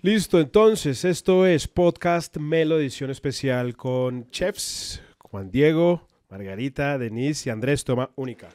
Listo, entonces, esto es Podcast Melo, edición especial con chefs, Juan Diego, Margarita, Denise y Andrés Toma Única.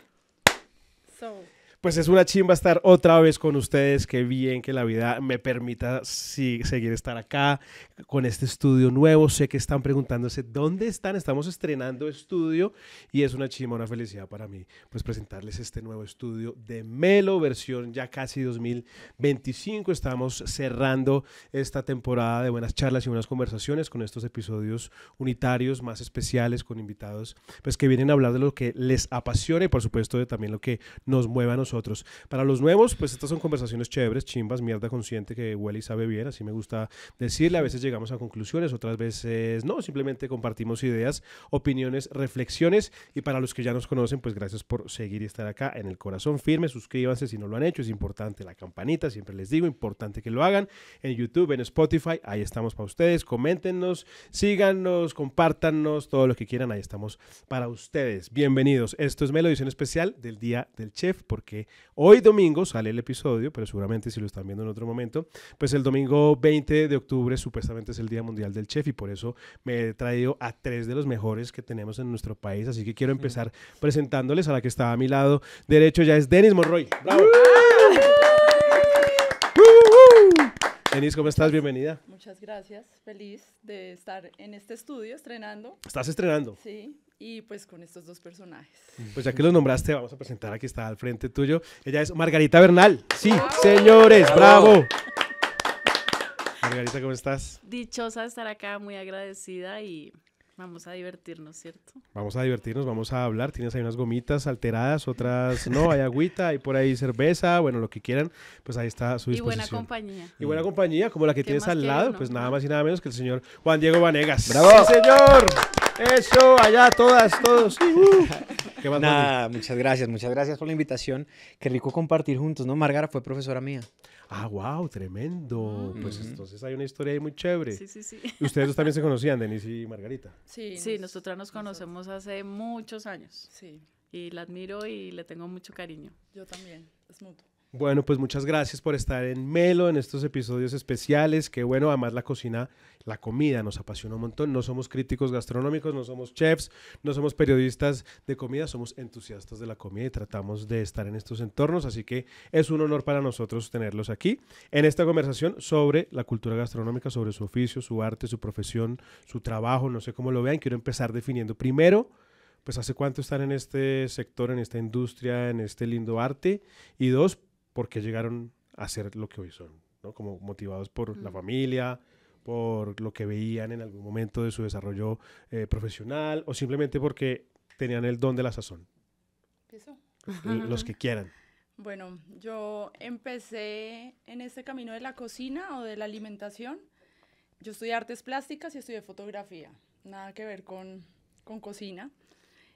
Pues es una chimba estar otra vez con ustedes. Qué bien que la vida me permita seguir estar acá con este estudio nuevo. Sé que están preguntándose dónde están. Estamos estrenando estudio y es una chimba, una felicidad para mí, pues presentarles este nuevo estudio de Melo, versión ya casi 2025. Estamos cerrando esta temporada de buenas charlas y buenas conversaciones con estos episodios unitarios más especiales con invitados, pues que vienen a hablar de lo que les apasiona y por supuesto de también lo que nos mueva a nosotros otros. Para los nuevos, pues estas son conversaciones chéveres, chimbas, mierda consciente que huele y sabe bien, así me gusta decirle. A veces llegamos a conclusiones, otras veces no, simplemente compartimos ideas, opiniones, reflexiones. Y para los que ya nos conocen, pues gracias por seguir y estar acá en el corazón firme. Suscríbanse si no lo han hecho, es importante la campanita, siempre les digo, importante que lo hagan en YouTube, en Spotify, ahí estamos para ustedes. Coméntenos, síganos, compartanos todo lo que quieran, ahí estamos para ustedes. Bienvenidos. Esto es edición Especial del Día del Chef, porque hoy domingo, sale el episodio, pero seguramente si lo están viendo en otro momento, pues el domingo 20 de octubre supuestamente es el Día Mundial del Chef y por eso me he traído a tres de los mejores que tenemos en nuestro país. Así que quiero empezar presentándoles a la que estaba a mi lado derecho, ya es Denis Monroy. ¡Bravo! ¿cómo estás? Bienvenida. Muchas gracias. Feliz de estar en este estudio estrenando. ¿Estás estrenando? Sí. Y pues con estos dos personajes. Pues ya que los nombraste, vamos a presentar aquí está al frente tuyo. Ella es Margarita Bernal. Sí, señores, ¡Bravo! bravo. Margarita, ¿cómo estás? Dichosa de estar acá, muy agradecida y Vamos a divertirnos, ¿cierto? Vamos a divertirnos, vamos a hablar. Tienes ahí unas gomitas alteradas, otras no, hay agüita, hay por ahí cerveza, bueno, lo que quieran, pues ahí está su disposición. Y buena compañía. Y buena compañía, como la que tienes al lado, pues nada ah. más y nada menos que el señor Juan Diego Vanegas. ¡Bravo! ¡Sí, señor! Eso, allá todas, todos. Uh. nada, muchas gracias, muchas gracias por la invitación. Qué rico compartir juntos, ¿no? Margara fue profesora mía. Ah, wow, tremendo. Pues entonces hay una historia muy chévere. Sí, sí, sí. Ustedes también se conocían, Denise y Margarita. Sí, sí, nosotras nos conocemos hace muchos años. Sí. Y la admiro y le tengo mucho cariño. Yo también, es mutuo. Bueno, pues muchas gracias por estar en Melo en estos episodios especiales. Qué bueno, además la cocina, la comida nos apasiona un montón. No somos críticos gastronómicos, no somos chefs, no somos periodistas de comida, somos entusiastas de la comida y tratamos de estar en estos entornos. Así que es un honor para nosotros tenerlos aquí en esta conversación sobre la cultura gastronómica, sobre su oficio, su arte, su profesión, su trabajo, no sé cómo lo vean. Quiero empezar definiendo primero pues hace cuánto están en este sector, en esta industria, en este lindo arte. Y dos, por qué llegaron a ser lo que hoy son, ¿no? Como motivados por la familia, por lo que veían en algún momento de su desarrollo eh, profesional o simplemente porque tenían el don de la sazón. Eso. Los que quieran. Bueno, yo empecé en este camino de la cocina o de la alimentación. Yo estudié artes plásticas y estudié fotografía. Nada que ver con, con cocina.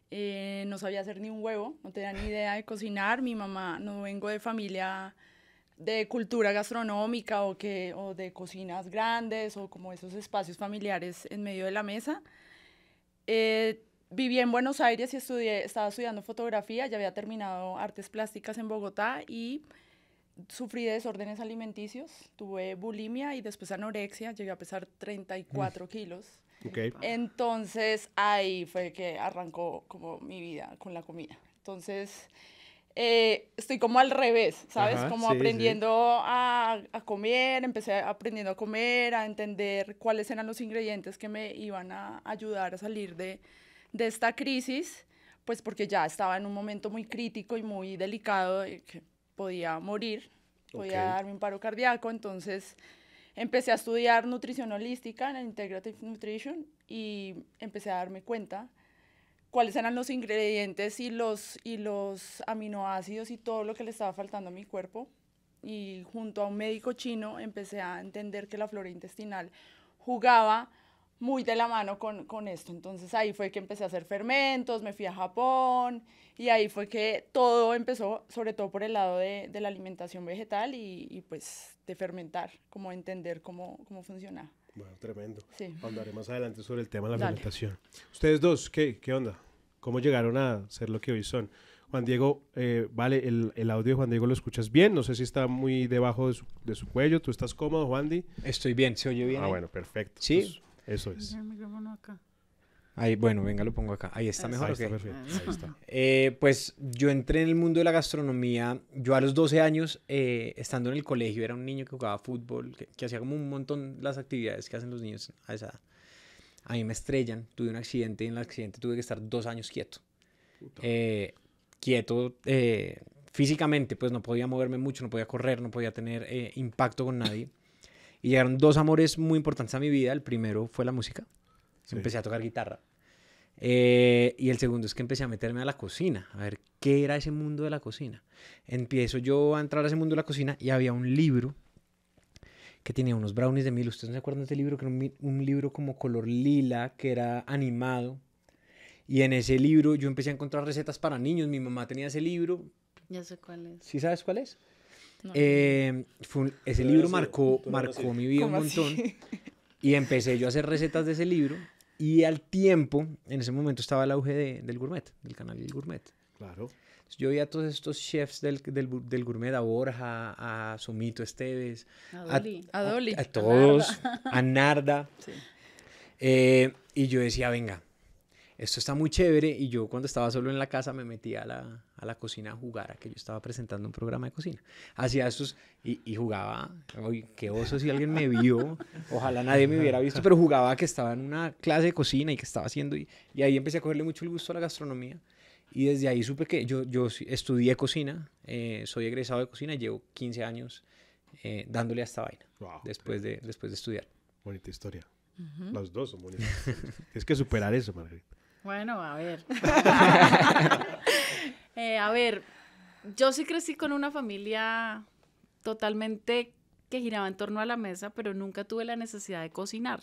Eh, no sabía hacer ni un huevo, no tenía ni idea de cocinar. Mi mamá, no vengo de familia de cultura gastronómica o, o de cocinas grandes o como esos espacios familiares en medio de la mesa. Eh, viví en Buenos Aires y estaba estudiando fotografía, ya había terminado artes plásticas en Bogotá y sufrí desórdenes alimenticios, tuve bulimia y después anorexia, llegué a pesar 34 kilos. Entonces ahí fue que arrancó como mi vida con la comida. Entonces eh, estoy como al revés, ¿sabes? como aprendiendo A, a, comer, empecé aprendiendo a comer, a entender cuáles eran los ingredientes que me iban a ayudar a salir de, de esta crisis, pues porque ya estaba en un momento muy crítico y muy delicado, de que podía morir, podía darme un paro cardíaco, entonces empecé a estudiar nutrición holística en Integrative Nutrition y empecé a darme cuenta cuáles eran los ingredientes y los, y los aminoácidos y todo lo que le estaba faltando a mi cuerpo. Y junto a un médico chino empecé a entender que la flora intestinal jugaba muy de la mano con, con, esto. Entonces ahí fue que empecé a hacer fermentos, me fui a Japón y ahí fue que todo empezó, sobre todo por el lado de, de la alimentación vegetal y, y, pues de fermentar, como entender cómo, cómo funciona. Bueno, tremendo. Sí. Hablaré más adelante sobre el tema de la alimentación fermentación. Ustedes dos, ¿qué, ¿qué onda? ¿Cómo llegaron a ser lo que hoy son? Juan Diego, eh, vale, el, el, audio de Juan Diego lo escuchas bien. No sé si está muy debajo de su, de su cuello. ¿Tú estás cómodo, Juan Di? Estoy bien, ¿se oye bien? Ah, bueno, perfecto. Sí. Eso es. Ahí, bueno, venga, lo pongo acá. Ahí está mejor. pues yo entré en el mundo de la gastronomía. Yo a los 12 años, eh, estando en el colegio, era un niño que jugaba fútbol, que, hacía como un montón las actividades que hacen los niños a esa edad. A mí me estrellan, tuve un accidente y en el accidente tuve que estar dos años quieto. Eh, quieto eh, físicamente, pues no podía moverme mucho, no podía correr, no podía tener impacto con nadie. Y llegaron dos amores muy importantes a mi vida. El primero fue la música. Empecé a tocar guitarra. Eh, y el segundo es que empecé a meterme a la cocina, a ver qué era ese mundo de la cocina. Empiezo yo a entrar a ese mundo de la cocina y había un libro que tenía unos brownies de mil. ¿Ustedes no se acuerdan de este libro? Que era un, libro como color lila, que era animado. Y en ese libro yo empecé a encontrar recetas para niños. Mi mamá tenía ese libro. Ya sé cuál es. ¿Sí sabes cuál es? Eh, ese libro marcó, marcó mi vida un montón. Y empecé yo a hacer recetas de ese libro. Y al tiempo, en ese momento estaba el auge de, del gourmet, del canal del Gourmet. Claro. Yo vi a todos estos chefs del, del, gourmet, a Borja, a Sumito Esteves, a Dolly, a, todos, a Narda. Eh, y yo decía, venga, esto está muy chévere y yo cuando estaba solo en la casa me metía a la, a la cocina a jugar, a que yo estaba presentando un programa de cocina. Hacía estos y, y jugaba, Oye, qué oso si alguien me vio, ojalá nadie me hubiera visto, pero jugaba que estaba en una clase de cocina y que estaba haciendo y, ahí empecé a cogerle mucho el gusto a la gastronomía. Y desde ahí supe que yo, yo estudié cocina, eh, soy egresado de cocina, llevo 15 años eh, dándole a esta vaina después, de, después de estudiar. Bonita historia. los dos son bonitos es que superar eso, Margarita. Bueno, a ver. Eh, a ver, yo sí crecí con una familia totalmente que giraba en torno a la mesa, pero nunca tuve la necesidad de cocinar.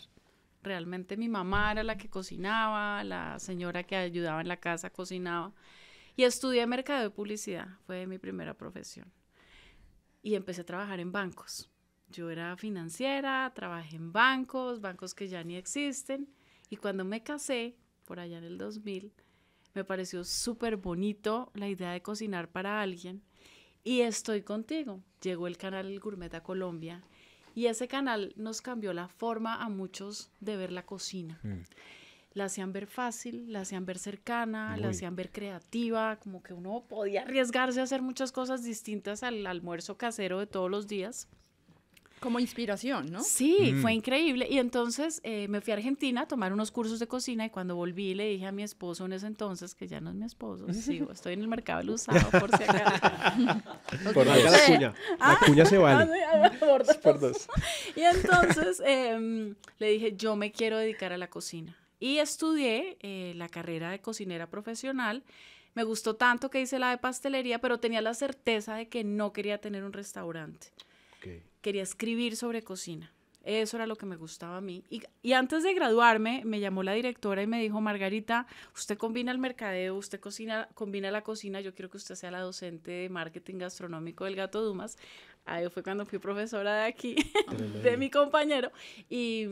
Realmente mi mamá era la que cocinaba, la señora que ayudaba en la casa cocinaba. Y estudié mercadeo y publicidad, fue mi primera profesión. Y empecé a trabajar en bancos. Yo era financiera, trabajé en bancos, bancos que ya ni existen. Y cuando me casé, por allá en el 2000, me pareció súper bonito la idea de cocinar para alguien. Y estoy contigo. Llegó el canal El Gourmet a Colombia y ese canal nos cambió la forma a muchos de ver la cocina. Mm. La hacían ver fácil, la hacían ver cercana, la hacían ver creativa, como que uno podía arriesgarse a hacer muchas cosas distintas al almuerzo casero de todos los días. Como inspiración, ¿no? Sí, mm. fue increíble. Y entonces eh, me fui a Argentina a tomar unos cursos de cocina y cuando volví le dije a mi esposo en ese entonces, que ya no es mi esposo, sigo, estoy en el mercado del usado por si acaso. por la cuña. La ah. se vale. Ah, y entonces em, le dije, yo me quiero dedicar a la cocina. Y estudié eh, la carrera de cocinera profesional. Me gustó tanto que hice la de pastelería, pero tenía la certeza de que no quería tener un restaurante. Quería escribir sobre cocina. Eso era lo que me gustaba a mí. Y, antes de graduarme, me llamó la directora y me dijo, Margarita, usted combina el mercadeo, usted cocina, combina la cocina, yo quiero que usted sea la docente de marketing gastronómico del Gato Dumas. Ahí fue cuando fui profesora de aquí, de mi compañero. Y,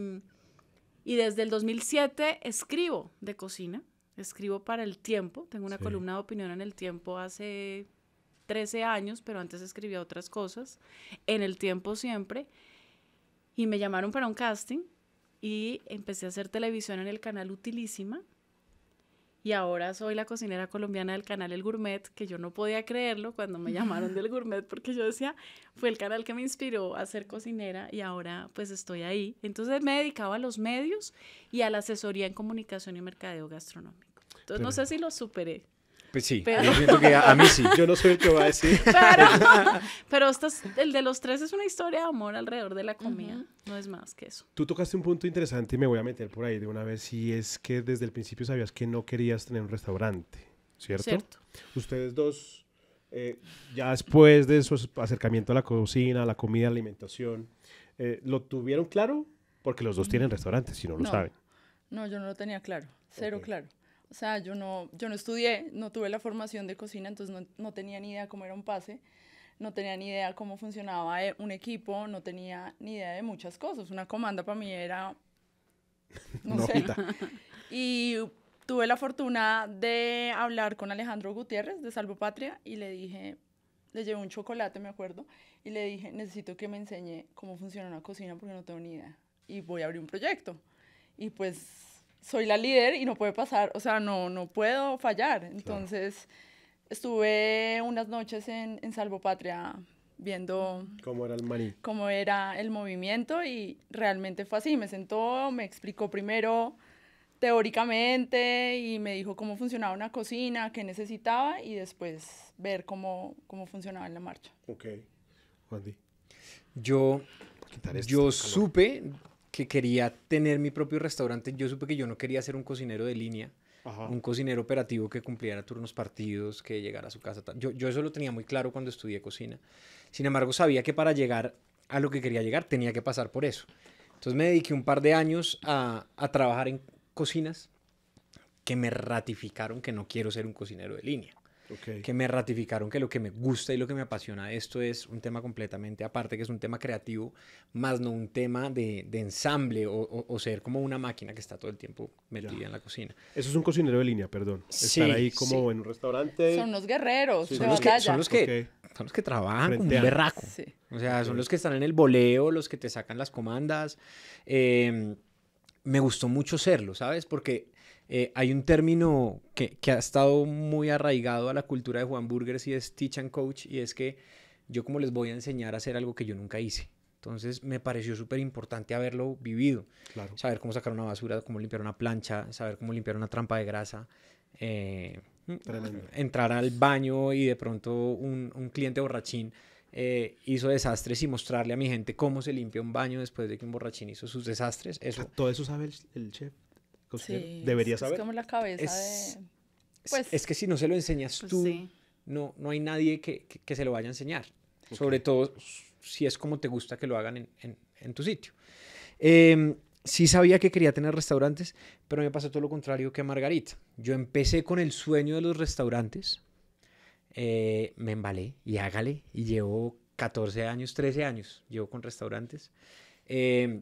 y desde el 2007 escribo de cocina, escribo para El Tiempo. Tengo una columna de opinión en El Tiempo hace 13 años, pero antes escribía otras cosas, en el tiempo siempre, y me llamaron para un casting y empecé a hacer televisión en el canal Utilísima. Y ahora soy la cocinera colombiana del canal El Gourmet, que yo no podía creerlo cuando me llamaron del Gourmet, porque yo decía, fue el canal que me inspiró a ser cocinera y ahora pues estoy ahí. Entonces me dedicaba a los medios y a la asesoría en comunicación y mercadeo gastronómico. Entonces no sé si lo superé. Pues sí, yo siento que a, mí sí, yo no soy el que va a decir. Pero, pero el de los tres es una historia de amor alrededor de la comida, no es más que eso. Tú tocaste un punto interesante y me voy a meter por ahí de una vez, Si es que desde el principio sabías que no querías tener un restaurante, ¿cierto? Cierto. Ustedes dos, eh, ya después de su acercamiento a la cocina, a la comida, la alimentación, eh, ¿lo tuvieron claro? Porque los dos tienen restaurantes, si no, lo saben. No, yo no lo tenía claro, cero claro. O sea, yo no, yo no estudié, no tuve la formación de cocina, entonces no, no tenía ni idea cómo era un pase, no tenía ni idea cómo funcionaba eh, un equipo, no tenía ni idea de muchas cosas. Una comanda para mí era... No, no sé. Y tuve la fortuna de hablar con Alejandro Gutiérrez de Salvo Patria y le dije, le llevé un chocolate, me acuerdo, y le dije, necesito que me enseñe cómo funciona una cocina porque no tengo ni idea. Y voy a abrir un proyecto. Y pues soy la líder y no puede pasar, o sea, no, no puedo fallar. Entonces, estuve unas noches en, en Salvopatria viendo cómo era el maní. Cómo era el movimiento y realmente fue así. Me sentó, me explicó primero teóricamente y me dijo cómo funcionaba una cocina, qué necesitaba y después ver cómo, cómo funcionaba en la marcha. Ok, Juan Yo, yo supe que quería tener mi propio restaurante, yo supe que yo no quería ser un cocinero de línea, un cocinero operativo que cumpliera turnos partidos, que llegara a su casa. Yo, yo eso lo tenía muy claro cuando estudié cocina. Sin embargo, sabía que para llegar a lo que quería llegar tenía que pasar por eso. Entonces me dediqué un par de años a, a trabajar en cocinas que me ratificaron que no quiero ser un cocinero de línea que me ratificaron que lo que me gusta y lo que me apasiona esto es un tema completamente aparte, que es un tema creativo, más no un tema de, ensamble o, ser como una máquina que está todo el tiempo metida en la cocina. Eso es un cocinero de línea, perdón. Estar ahí como en un restaurante. Son los guerreros. son, los que, son, los que, son, los que, trabajan como un berraco. O sea, son los que están en el boleo los que te sacan las comandas. Eh, me gustó mucho serlo, ¿sabes? Porque eh, hay un término que, ha estado muy arraigado a la cultura de Juan Burgers y es teach and coach y es que yo como les voy a enseñar a hacer algo que yo nunca hice. Entonces me pareció súper importante haberlo vivido. Saber cómo sacar una basura, cómo limpiar una plancha, saber cómo limpiar una trampa de grasa. Eh, entrar al baño y de pronto un, cliente borrachín eh, hizo desastres y mostrarle a mi gente cómo se limpia un baño después de que un borrachín hizo sus desastres. Eso. Todo eso sabe el chef. Deberías saber. Es la cabeza pues que si no se lo enseñas pues tú, no, no hay nadie que, se lo vaya a enseñar. Sobre todo si es como te gusta que lo hagan en, tu sitio. Em, sí sabía que quería tener restaurantes, pero me pasó todo lo contrario que a Margarita. Yo empecé con el sueño de los restaurantes, eh, me embalé y hágale, y llevo 14 años, 13 años, llevo con restaurantes. Eh,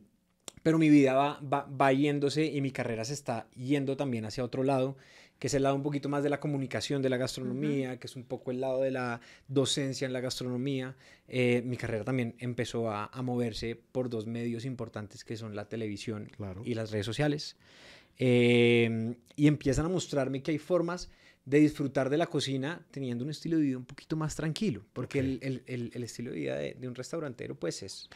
pero mi vida va, va, yéndose y mi carrera se está yendo también hacia otro lado, que es el lado un poquito más de la comunicación, de la gastronomía, que es un poco el lado de la docencia en la gastronomía. Eh, mi carrera también empezó a, moverse por dos medios importantes que son la televisión y las redes sociales. Em, y empiezan a mostrarme que hay formas de disfrutar de la cocina teniendo un estilo de vida un poquito más tranquilo, porque el, estilo de vida de, de un restaurantero pues es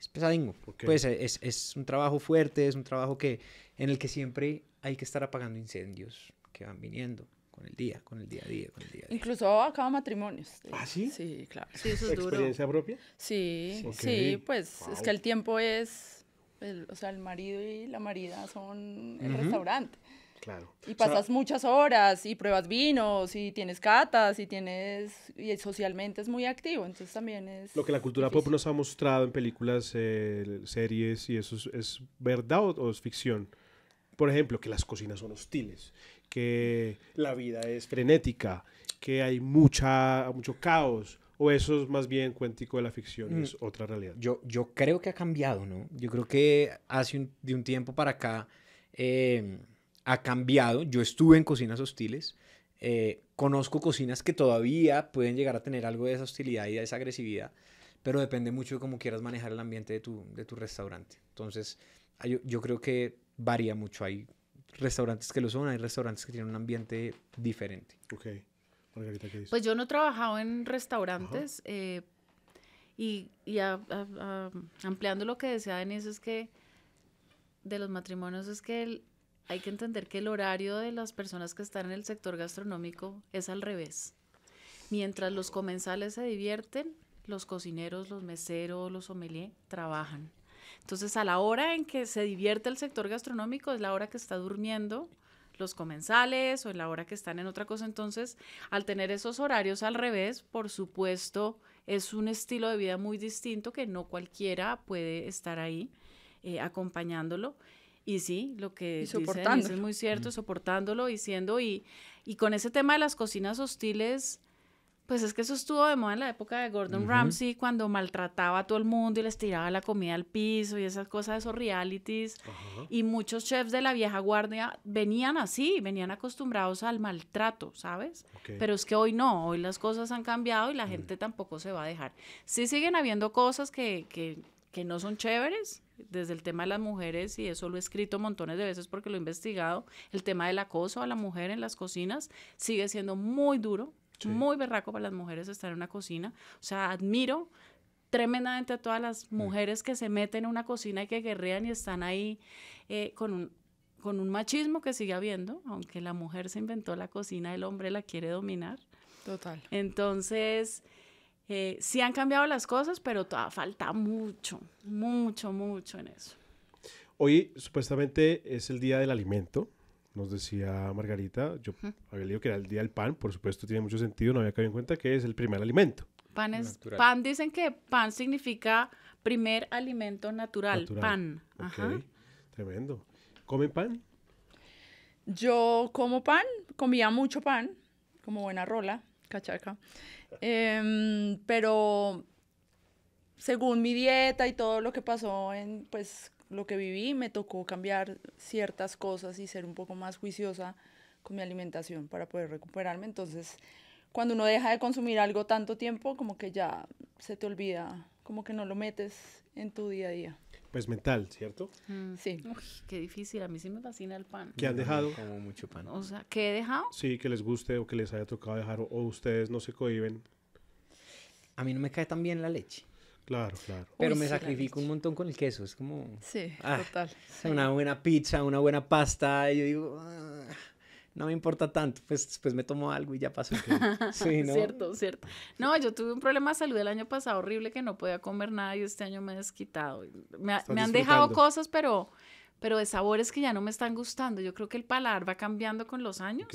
es pesadingo. porque Pues eh, es, un trabajo fuerte, es un trabajo que, en el que siempre hay que estar apagando incendios que van viniendo con el día, con el día a día, con el día Incluso acaba matrimonios. ¿Ah, sí? Sí, claro. Sí, es duro. ¿Experiencia propia? Sí, sí, pues es que el tiempo es, o sea, el marido y la marida son el restaurante. Claro. Y pasas muchas horas y pruebas vinos y tienes catas y tienes y socialmente es muy activo, entonces también es Lo que la cultura pop nos ha mostrado en películas, eh, series y eso es, verdad o, es ficción. Por ejemplo, que las cocinas son hostiles, que la vida es frenética, que hay mucha mucho caos. ¿O eso es más bien cuéntico de la ficción, es mm. otra realidad? Yo, yo creo que ha cambiado, ¿no? Yo creo que hace de un tiempo para acá eh, ha cambiado. Yo estuve en cocinas hostiles. Eh, conozco cocinas que todavía pueden llegar a tener algo de esa hostilidad y de esa agresividad, pero depende mucho de cómo quieras manejar el ambiente de tu, restaurante. Entonces, yo, creo que varía mucho. Hay restaurantes que lo son, hay restaurantes que tienen un ambiente diferente. Ok. ¿qué dices? Pues yo no he trabajado en restaurantes eh, y, ampliando lo que decía Denise es que de los matrimonios es que el, hay que entender que el horario de las personas que están en el sector gastronómico es al revés. Mientras los comensales se divierten, los cocineros, los meseros, los sommeliers trabajan. Entonces, a la hora en que se divierte el sector gastronómico es la hora que está durmiendo los comensales o en la hora que están en otra cosa. Entonces, al tener esos horarios al revés, por supuesto, es un estilo de vida muy distinto que no cualquiera puede estar ahí eh, acompañándolo. Y sí, lo que es muy cierto, soportándolo diciendo, y, y con ese tema de las cocinas hostiles, pues es que eso estuvo de moda en la época de Gordon Ramsay, cuando maltrataba a todo el mundo y les tiraba la comida al piso y esas cosas, esos realities. Y muchos chefs de la vieja guardia venían así, venían acostumbrados al maltrato, ¿sabes? Pero es que hoy no, hoy las cosas han cambiado y la gente tampoco se va a dejar. Sí siguen habiendo cosas que, que no son chéveres, desde el tema de las mujeres, y eso lo he escrito montones de veces porque lo he investigado, el tema del acoso a la mujer en las cocinas sigue siendo muy duro, muy berraco para las mujeres estar en una cocina. O sea, admiro tremendamente a todas las mujeres que se meten en una cocina y que guerrean y están ahí eh, con un con un machismo que sigue habiendo, aunque la mujer se inventó la cocina, el hombre la quiere dominar. Total. Entonces, eh, sí han cambiado las cosas, pero todavía falta mucho, mucho, mucho en eso. Hoy supuestamente es el día del alimento, nos decía Margarita. Yo había leído que era el día del pan, por supuesto tiene mucho sentido, no había caído en cuenta que es el primer alimento. Pan, es, pan dicen que pan significa primer alimento natural, pan. Tremendo. ¿Comen pan? Yo como pan, comía mucho pan, como buena rola. Cachaca. Em, pero según mi dieta y todo lo que pasó en, pues, lo que viví, me tocó cambiar ciertas cosas y ser un poco más juiciosa con mi alimentación para poder recuperarme. Entonces, cuando uno deja de consumir algo tanto tiempo, como que ya se te olvida, como que no lo metes en tu día a día. Pues mental, ¿cierto? Mm. sí. qué difícil, a mí sí me fascina el pan. ¿Qué han dejado? Como mucho pan. O sea, ¿qué he dejado? Sí, que les guste o que les haya tocado dejar o, ustedes no se cohiben. A mí no me cae tan bien la leche. Claro, claro. Pero me sacrifico un montón con el queso, es como... Sí, ah, total. Una buena pizza, una buena pasta, y yo digo... Ah" no me importa tanto, pues después me tomo algo y ya pasó. Sí, ¿no? cierto, cierto. No, yo tuve un problema de salud el año pasado horrible que no podía comer nada y este año me he desquitado. me han dejado cosas, pero pero de sabores que ya no me están gustando. Yo creo que el paladar va cambiando con los años.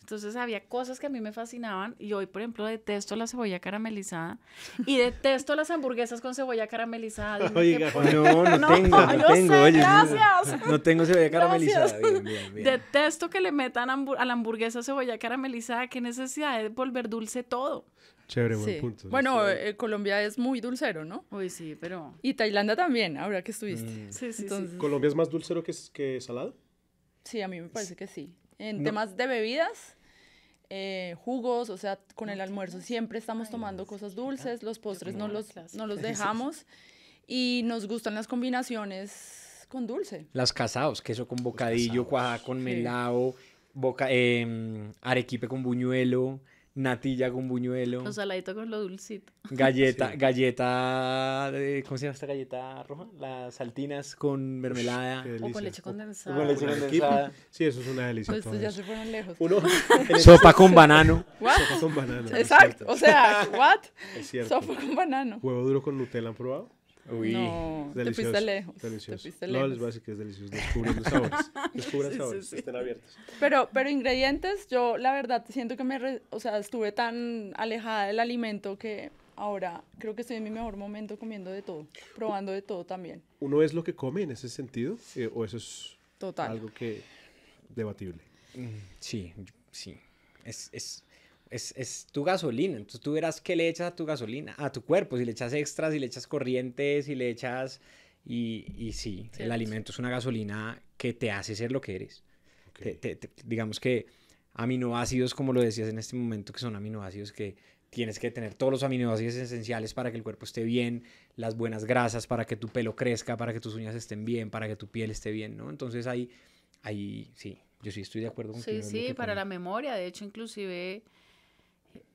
Entonces había cosas que a mí me fascinaban y hoy, por ejemplo, detesto la cebolla caramelizada y detesto las hamburguesas con cebolla caramelizada. Oiga, no, no, tengo, no, tengo, oye, gracias. No, no, tengo cebolla caramelizada. bien, bien. Detesto que le metan a la hamburguesa cebolla caramelizada. Qué necesidad de volver dulce todo. Chévere, buen punto. Bueno, eh, Colombia es muy dulcero, ¿no? Uy, sí, pero... Y Tailandia también, ahora que estuviste. Mm. Sí, sí, ¿Colombia es más dulcero que, que salado? Sí, a mí me parece que sí. En temas de bebidas, eh, jugos, o sea, con el almuerzo siempre estamos tomando cosas dulces, los postres no los, no los dejamos y nos gustan las combinaciones con dulce. Las casados, queso con bocadillo, cuajada con melao, boca, em, arequipe con buñuelo natilla con buñuelo. con saladito con lo dulcito. Galleta, galleta, ¿cómo se llama esta galleta roja? Las saltinas con mermelada. o con leche condensada. O con leche condensada. Sí, eso es una delicia. Pues ya se fueron lejos. sopa con banano. Sopa con banano. Exacto. O sea, ¿what? Es cierto. Sopa con banano. Huevo duro con Nutella, ¿han probado? Uy, delicioso, lejos. Delicioso. No, les voy a decir que es delicioso. los sabores. descubren sabores. Estén abiertos. Pero, pero ingredientes, yo la verdad siento que me, o sea, estuve tan alejada del alimento que ahora creo que estoy en mi mejor momento comiendo de todo, probando de todo también. ¿Uno es lo que come en ese sentido? Eh, ¿O eso es Total. algo que debatible? Mm, sí, sí. Es, es, es, tu gasolina. Entonces tú verás qué le echas a tu gasolina, a tu cuerpo, si le echas extras, si le echas corrientes, si le echas... Y, y sí, el alimento es una gasolina que te hace ser lo que eres. digamos que aminoácidos, como lo decías en este momento, que son aminoácidos que tienes que tener todos los aminoácidos esenciales para que el cuerpo esté bien, las buenas grasas, para que tu pelo crezca, para que tus uñas estén bien, para que tu piel esté bien, ¿no? Entonces ahí, ahí sí, yo sí estoy de acuerdo con Sí, sí, para la memoria, de hecho, inclusive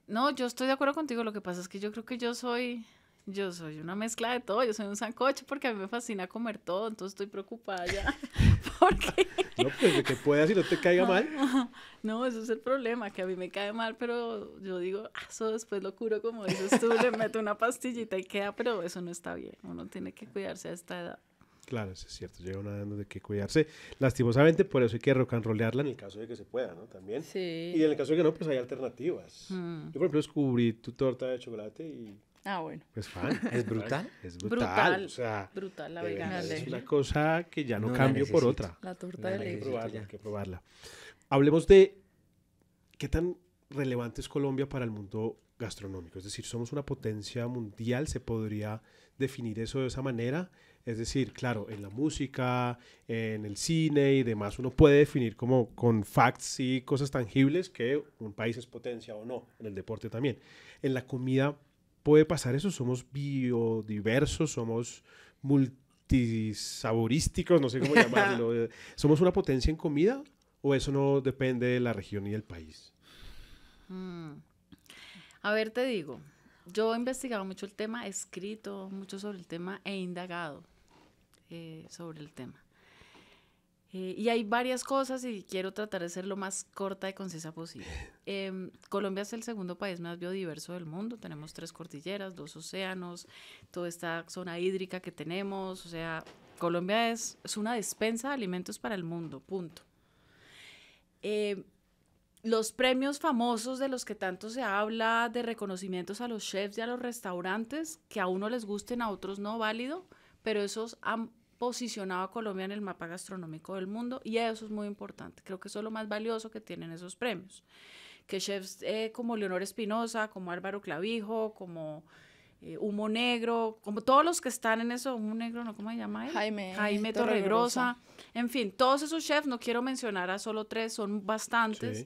no, yo estoy de acuerdo contigo. Lo que pasa es que yo creo que yo soy, yo soy una mezcla de todo. Yo soy un sancocho porque a mí me fascina comer todo. Entonces estoy preocupada ya. porque... No, pues de que puedas y no te caiga mal. No, eso es el problema, que a mí me cae mal, pero yo digo, ah, eso después lo curo como dices tú, le meto una pastillita y queda, pero eso no está bien. Uno tiene que cuidarse a esta edad. Claro, eso es cierto. Llega una edad donde que cuidarse. Lastimosamente, por eso hay que rock en el caso de que se pueda, ¿no? También. Sí. Y en el caso de que no, pues hay alternativas. Mm. Yo, por ejemplo, descubrí tu torta de chocolate y. Ah, bueno. Pues fan. Es brutal. es brutal. brutal. la eh, Es una cosa que ya no, cambio por otra. La torta de leche. hay que probarla. Hablemos de qué tan relevante es Colombia para el mundo gastronómico. Es decir, somos una potencia mundial, se podría definir eso de esa manera. Es decir, claro, en la música, en el cine y demás, uno puede definir como con facts y cosas tangibles que un país es potencia o no, en el deporte también. En la comida puede pasar eso, somos biodiversos, somos multisaborísticos, no sé cómo llamarlo. ¿Somos una potencia en comida o eso no depende de la región y del país? Mm. A ver, te digo, yo he investigado mucho el tema, he escrito mucho sobre el tema, e indagado. Eh, sobre el tema. Eh, y hay varias cosas y quiero tratar de ser lo más corta y concisa posible. Em, Colombia es el segundo país más biodiverso del mundo. Tenemos tres cordilleras, dos océanos, toda esta zona hídrica que tenemos. O sea, Colombia es, una despensa de alimentos para el mundo, punto. Em, los premios famosos de los que tanto se habla, de reconocimientos a los chefs y a los restaurantes, que a uno les gusten, a otros no, válido pero esos han posicionado a Colombia en el mapa gastronómico del mundo y eso es muy importante. Creo que eso es lo más valioso que tienen esos premios. Que chefs eh, como Leonor Espinosa, como Álvaro Clavijo, como eh, Humo Negro, como todos los que están en eso, Humo Negro, ¿no? ¿Cómo se llama Jaime. Jaime Torregrosa. En fin, todos esos chefs, no quiero mencionar a solo tres, son bastantes.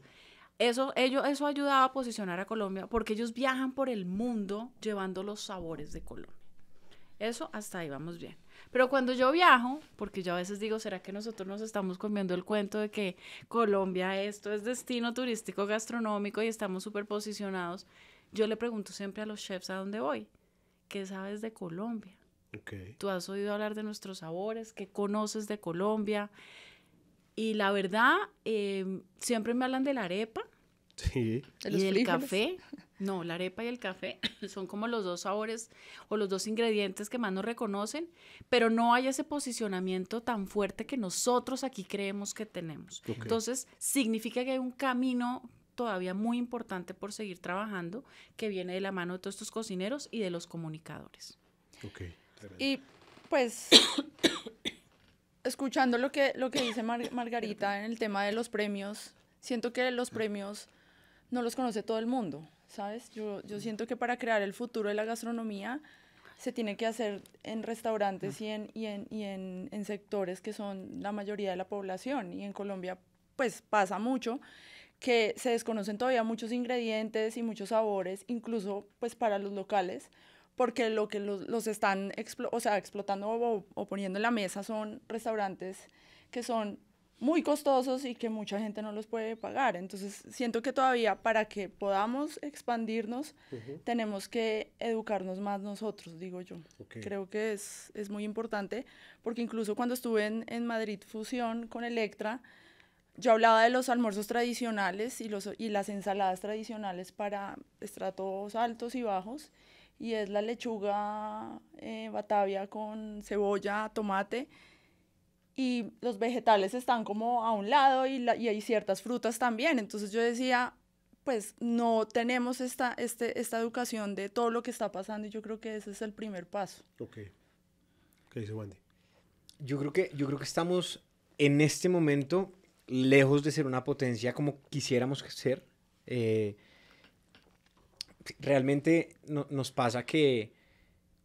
Eso, ellos, eso ayudaba a posicionar a Colombia porque ellos viajan por el mundo llevando los sabores de Colombia. Eso hasta ahí vamos bien. Pero cuando yo viajo, porque yo a veces digo, ¿será que nosotros nos estamos comiendo el cuento de que Colombia esto es destino turístico gastronómico y estamos súper posicionados? Yo le pregunto siempre a los chefs a dónde voy, ¿qué sabes de Colombia? Tú has oído hablar de nuestros sabores, qué conoces de Colombia. Y la verdad, eh, siempre me hablan de la arepa, y el café. No, la arepa y el café son como los dos sabores o los dos ingredientes que más nos reconocen, pero no hay ese posicionamiento tan fuerte que nosotros aquí creemos que tenemos. Entonces, significa que hay un camino todavía muy importante por seguir trabajando que viene de la mano de todos estos cocineros y de los comunicadores. Y pues escuchando lo que, lo que dice Margarita en el tema de los premios, siento que los premios no los conoce todo el mundo, ¿sabes? Yo, yo siento que para crear el futuro de la gastronomía se tiene que hacer en restaurantes y, en, y, en, sectores que son la mayoría de la población. Y en Colombia, pues pasa mucho que se desconocen todavía muchos ingredientes y muchos sabores, incluso pues para los locales, porque lo que los, están o sea, explotando o, o, poniendo en la mesa son restaurantes que son muy costosos y que mucha gente no los puede pagar. Entonces, siento que todavía para que podamos expandirnos, tenemos que educarnos más nosotros, digo yo. Creo que es, es, muy importante, porque incluso cuando estuve en, en, Madrid Fusión con Electra, yo hablaba de los almuerzos tradicionales y, los, y las ensaladas tradicionales para estratos altos y bajos, y es la lechuga eh, batavia con cebolla, tomate, y los vegetales están como a un lado y, y hay ciertas frutas también. Entonces yo decía, pues no tenemos esta, este, esta educación de todo lo que está pasando y yo creo que ese es el primer paso. Ok. ¿Qué dice Wendy? Yo creo que, yo creo que estamos en este momento lejos de ser una potencia como quisiéramos ser. Eh, realmente no, nos pasa que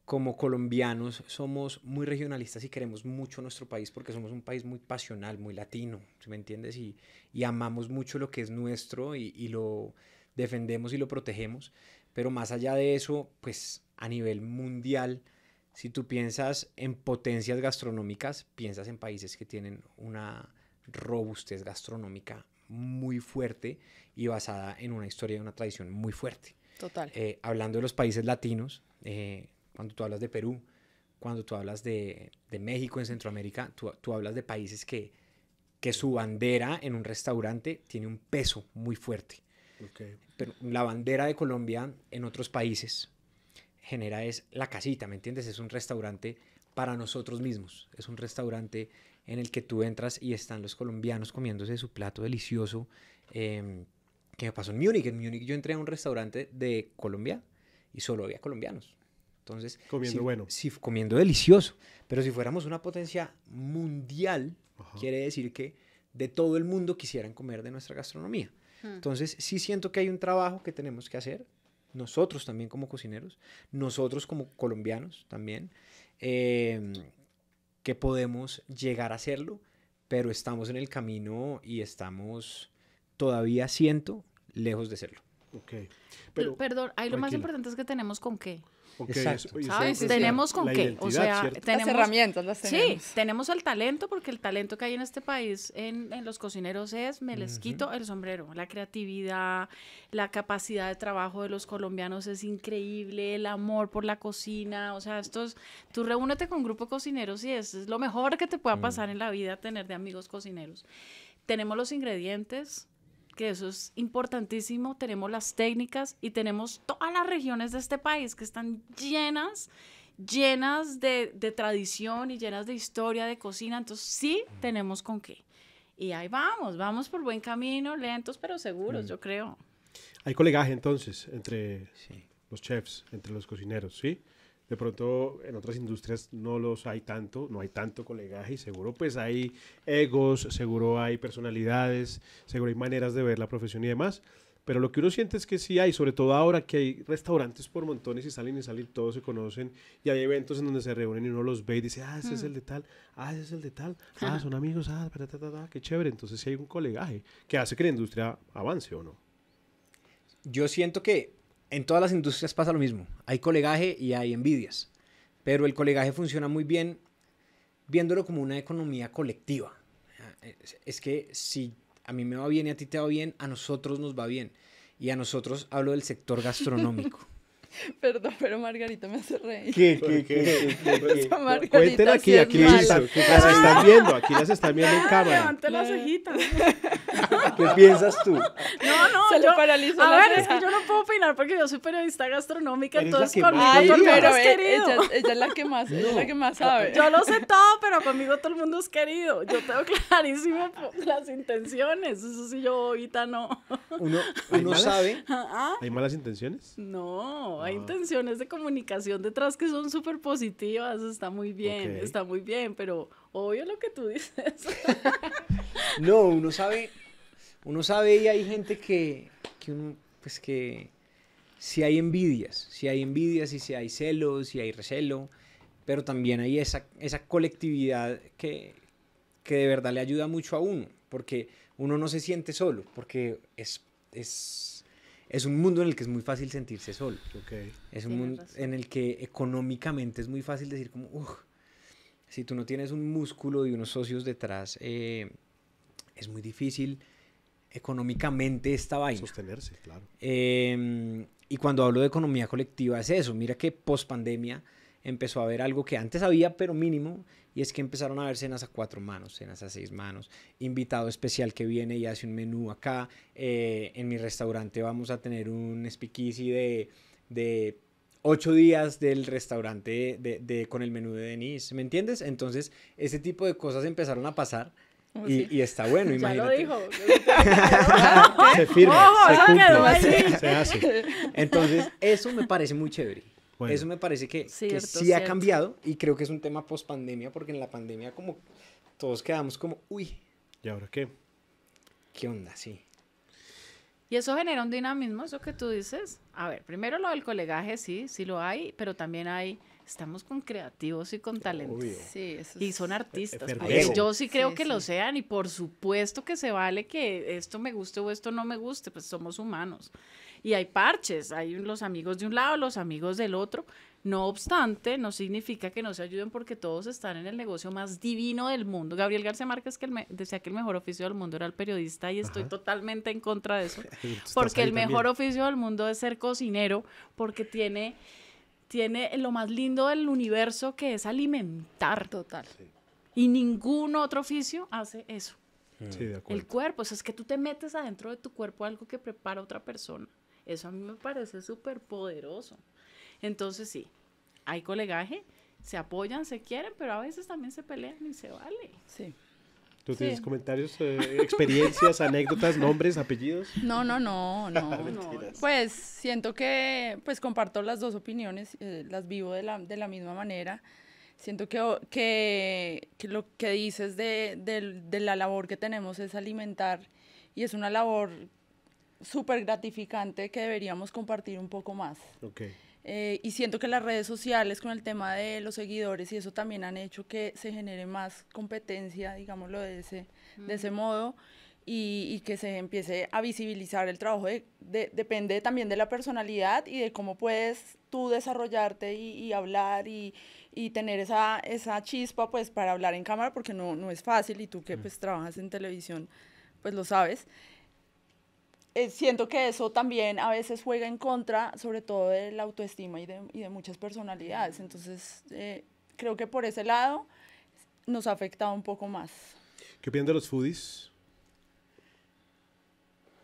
como colombianos somos muy regionalistas y queremos mucho nuestro país porque somos un país muy pasional, muy latino, ¿me entiendes? Y, y, amamos mucho lo que es nuestro y, y, lo defendemos y lo protegemos. Pero más allá de eso, pues a nivel mundial, si tú piensas en potencias gastronómicas, piensas en países que tienen una robustez gastronómica muy fuerte y basada en una historia y una tradición muy fuerte. Total. Eh, hablando de los países latinos, eh, cuando tú hablas de Perú, cuando tú hablas de, México en Centroamérica, tú, hablas de países que, que su bandera en un restaurante tiene un peso muy fuerte. Pero la bandera de Colombia en otros países genera es la casita, ¿me entiendes? Es un restaurante para nosotros mismos. Es un restaurante en el que tú entras y están los colombianos comiéndose su plato delicioso. Eh, que me pasó en Múnich. En Múnich yo entré a un restaurante de Colombia y solo había colombianos. Entonces, comiendo bueno. Si, comiendo delicioso. Pero si fuéramos una potencia mundial, quiere decir que de todo el mundo quisieran comer de nuestra gastronomía. Hmm. Entonces, sí siento que hay un trabajo que tenemos que hacer, nosotros también como cocineros, nosotros como colombianos también, em, que podemos llegar a hacerlo, pero estamos en el camino y estamos todavía, siento, lejos de hacerlo. Ok. Pero, Perdón, ahí lo más importante es que tenemos con qué. Exacto. tenemos con qué, o sea, tenemos las herramientas, tenemos. Sí, tenemos el talento porque el talento que hay en este país en, los cocineros es, me les quito el sombrero, la creatividad, la capacidad de trabajo de los colombianos es increíble, el amor por la cocina, o sea, estos, tú reúnete con un grupo de cocineros y es, es lo mejor que te pueda mm. pasar en la vida tener de amigos cocineros. Tenemos los ingredientes, que eso es importantísimo, tenemos las técnicas y tenemos todas las regiones de este país que están llenas, llenas de, tradición y llenas de historia, de cocina, entonces sí tenemos con qué. Y ahí vamos, vamos por buen camino, lentos pero seguros, mm. yo creo. Hay colegaje entonces entre los chefs, entre los cocineros, ¿sí? De pronto en otras industrias no los hay tanto, no hay tanto colegaje y seguro pues hay egos, seguro hay personalidades, seguro hay maneras de ver la profesión y demás. Pero lo que uno siente es que sí hay, sobre todo ahora que hay restaurantes por montones y salen y salen, todos se conocen y hay eventos en donde se reúnen y uno los ve y dice, ah, ese es mm. el de tal, ah, ese es el de tal, ah, son amigos, ah, qué chévere. Entonces sí hay un colegaje que hace que la industria avance o no. Yo siento que en todas las industrias pasa lo mismo. Hay colegaje y hay envidias. Pero el colegaje funciona muy bien viéndolo como una economía colectiva. Eh, es que si a mí me va bien y a ti te va bien, a nosotros nos va bien. Y a nosotros hablo del sector gastronómico. Perdón, pero Margarita me hace reír. ¿Qué, qué, qué? qué, qué? ¿Qué? aquí, aquí las, están, viendo, aquí las están viendo en ah, cámara. Levanten las hojitas. ¿Qué pues, piensas tú? No, no, se yo, paralizó a ver, es que yo no puedo opinar porque yo soy periodista gastronómica, entonces conmigo todo es eh, querido. Ella, es la que más, ella es la que más sabe. Yo lo sé todo, pero conmigo todo el mundo es querido. Yo tengo clarísimas las intenciones, eso sí yo ahorita no. Uno, sabe. ¿Ah? ¿Hay malas intenciones? No, hay ah. intenciones de comunicación detrás que son súper positivas, está muy bien, está muy bien, pero obvio lo que tú dices. no, uno sabe uno sabe y hay gente que, pues que si hay envidias, si hay envidias y si hay celos, si hay recelo, pero también hay esa, esa colectividad que, que de verdad le ayuda mucho a uno, porque uno no se siente solo, porque es, un mundo en el que es muy fácil sentirse solo. Es un mundo en el que económicamente es muy fácil decir como, si tú no tienes un músculo y unos socios detrás, eh, es muy difícil económicamente estaba vaina. Sostenerse, claro. Em, y cuando hablo de economía colectiva es eso. Mira que post pandemia empezó a haber algo que antes había, pero mínimo, y es que empezaron a haber cenas a cuatro manos, cenas a seis manos, invitado especial que viene y hace un menú acá. Eh, en mi restaurante vamos a tener un speakeasy de, ocho días del restaurante de, con el menú de Denise, ¿me entiendes? Entonces, ese tipo de cosas empezaron a pasar y, está bueno, imagínate. lo dijo. se firma. se, cumple, se, hace. Entonces, eso me parece muy chévere. Eso me parece que, que sí ha cambiado y creo que es un tema post pandemia porque en la pandemia como todos quedamos como, uy. ¿Y ahora qué? ¿Qué onda? Sí. Y eso genera un dinamismo, eso que tú dices. A ver, primero lo del colegaje, sí, sí lo hay, pero también hay estamos con creativos y con talentos. y son artistas. Pues. yo sí creo que lo sean y por supuesto que se vale que esto me guste o esto no me guste, pues somos humanos. Y hay parches, hay los amigos de un lado, los amigos del otro. No obstante, no significa que no se ayuden porque todos están en el negocio más divino del mundo. Gabriel García Márquez que decía que el mejor oficio del mundo era el periodista y estoy totalmente en contra de eso. porque el mejor oficio del mundo es ser cocinero porque tiene tiene lo más lindo del universo que es alimentar. Total. Y ningún otro oficio hace eso. Mm. Sí, de acuerdo. El cuerpo, es que tú te metes adentro de tu cuerpo algo que prepara otra persona. Eso a mí me parece súper poderoso. Entonces sí, hay colegaje, se apoyan, se quieren, pero a veces también se pelean y se vale. Sí. ¿Tú tienes comentarios, eh, experiencias, anécdotas, nombres, apellidos? No, no, no, no. Pues siento que pues comparto las dos opiniones, eh, las vivo de la, de la misma manera. Siento que, que, que lo que dices de, de, la labor que tenemos es alimentar y es una labor súper gratificante que deberíamos compartir un poco más. Okay. Eh, y siento que las redes sociales con el tema de los seguidores y eso también han hecho que se genere más competencia, digámoslo de ese, de ese modo, y, y, que se empiece a visibilizar el trabajo. depende también de la personalidad y de cómo puedes tú desarrollarte y, y hablar y, y tener esa, esa, chispa pues para hablar en cámara, porque no, no es fácil y tú que mm. pues trabajas en televisión pues lo sabes. Eh, siento que eso también a veces juega en contra, sobre todo de la autoestima y de, y de muchas personalidades. Entonces, eh, creo que por ese lado nos ha afectado un poco más. ¿Qué opinan de los foodies?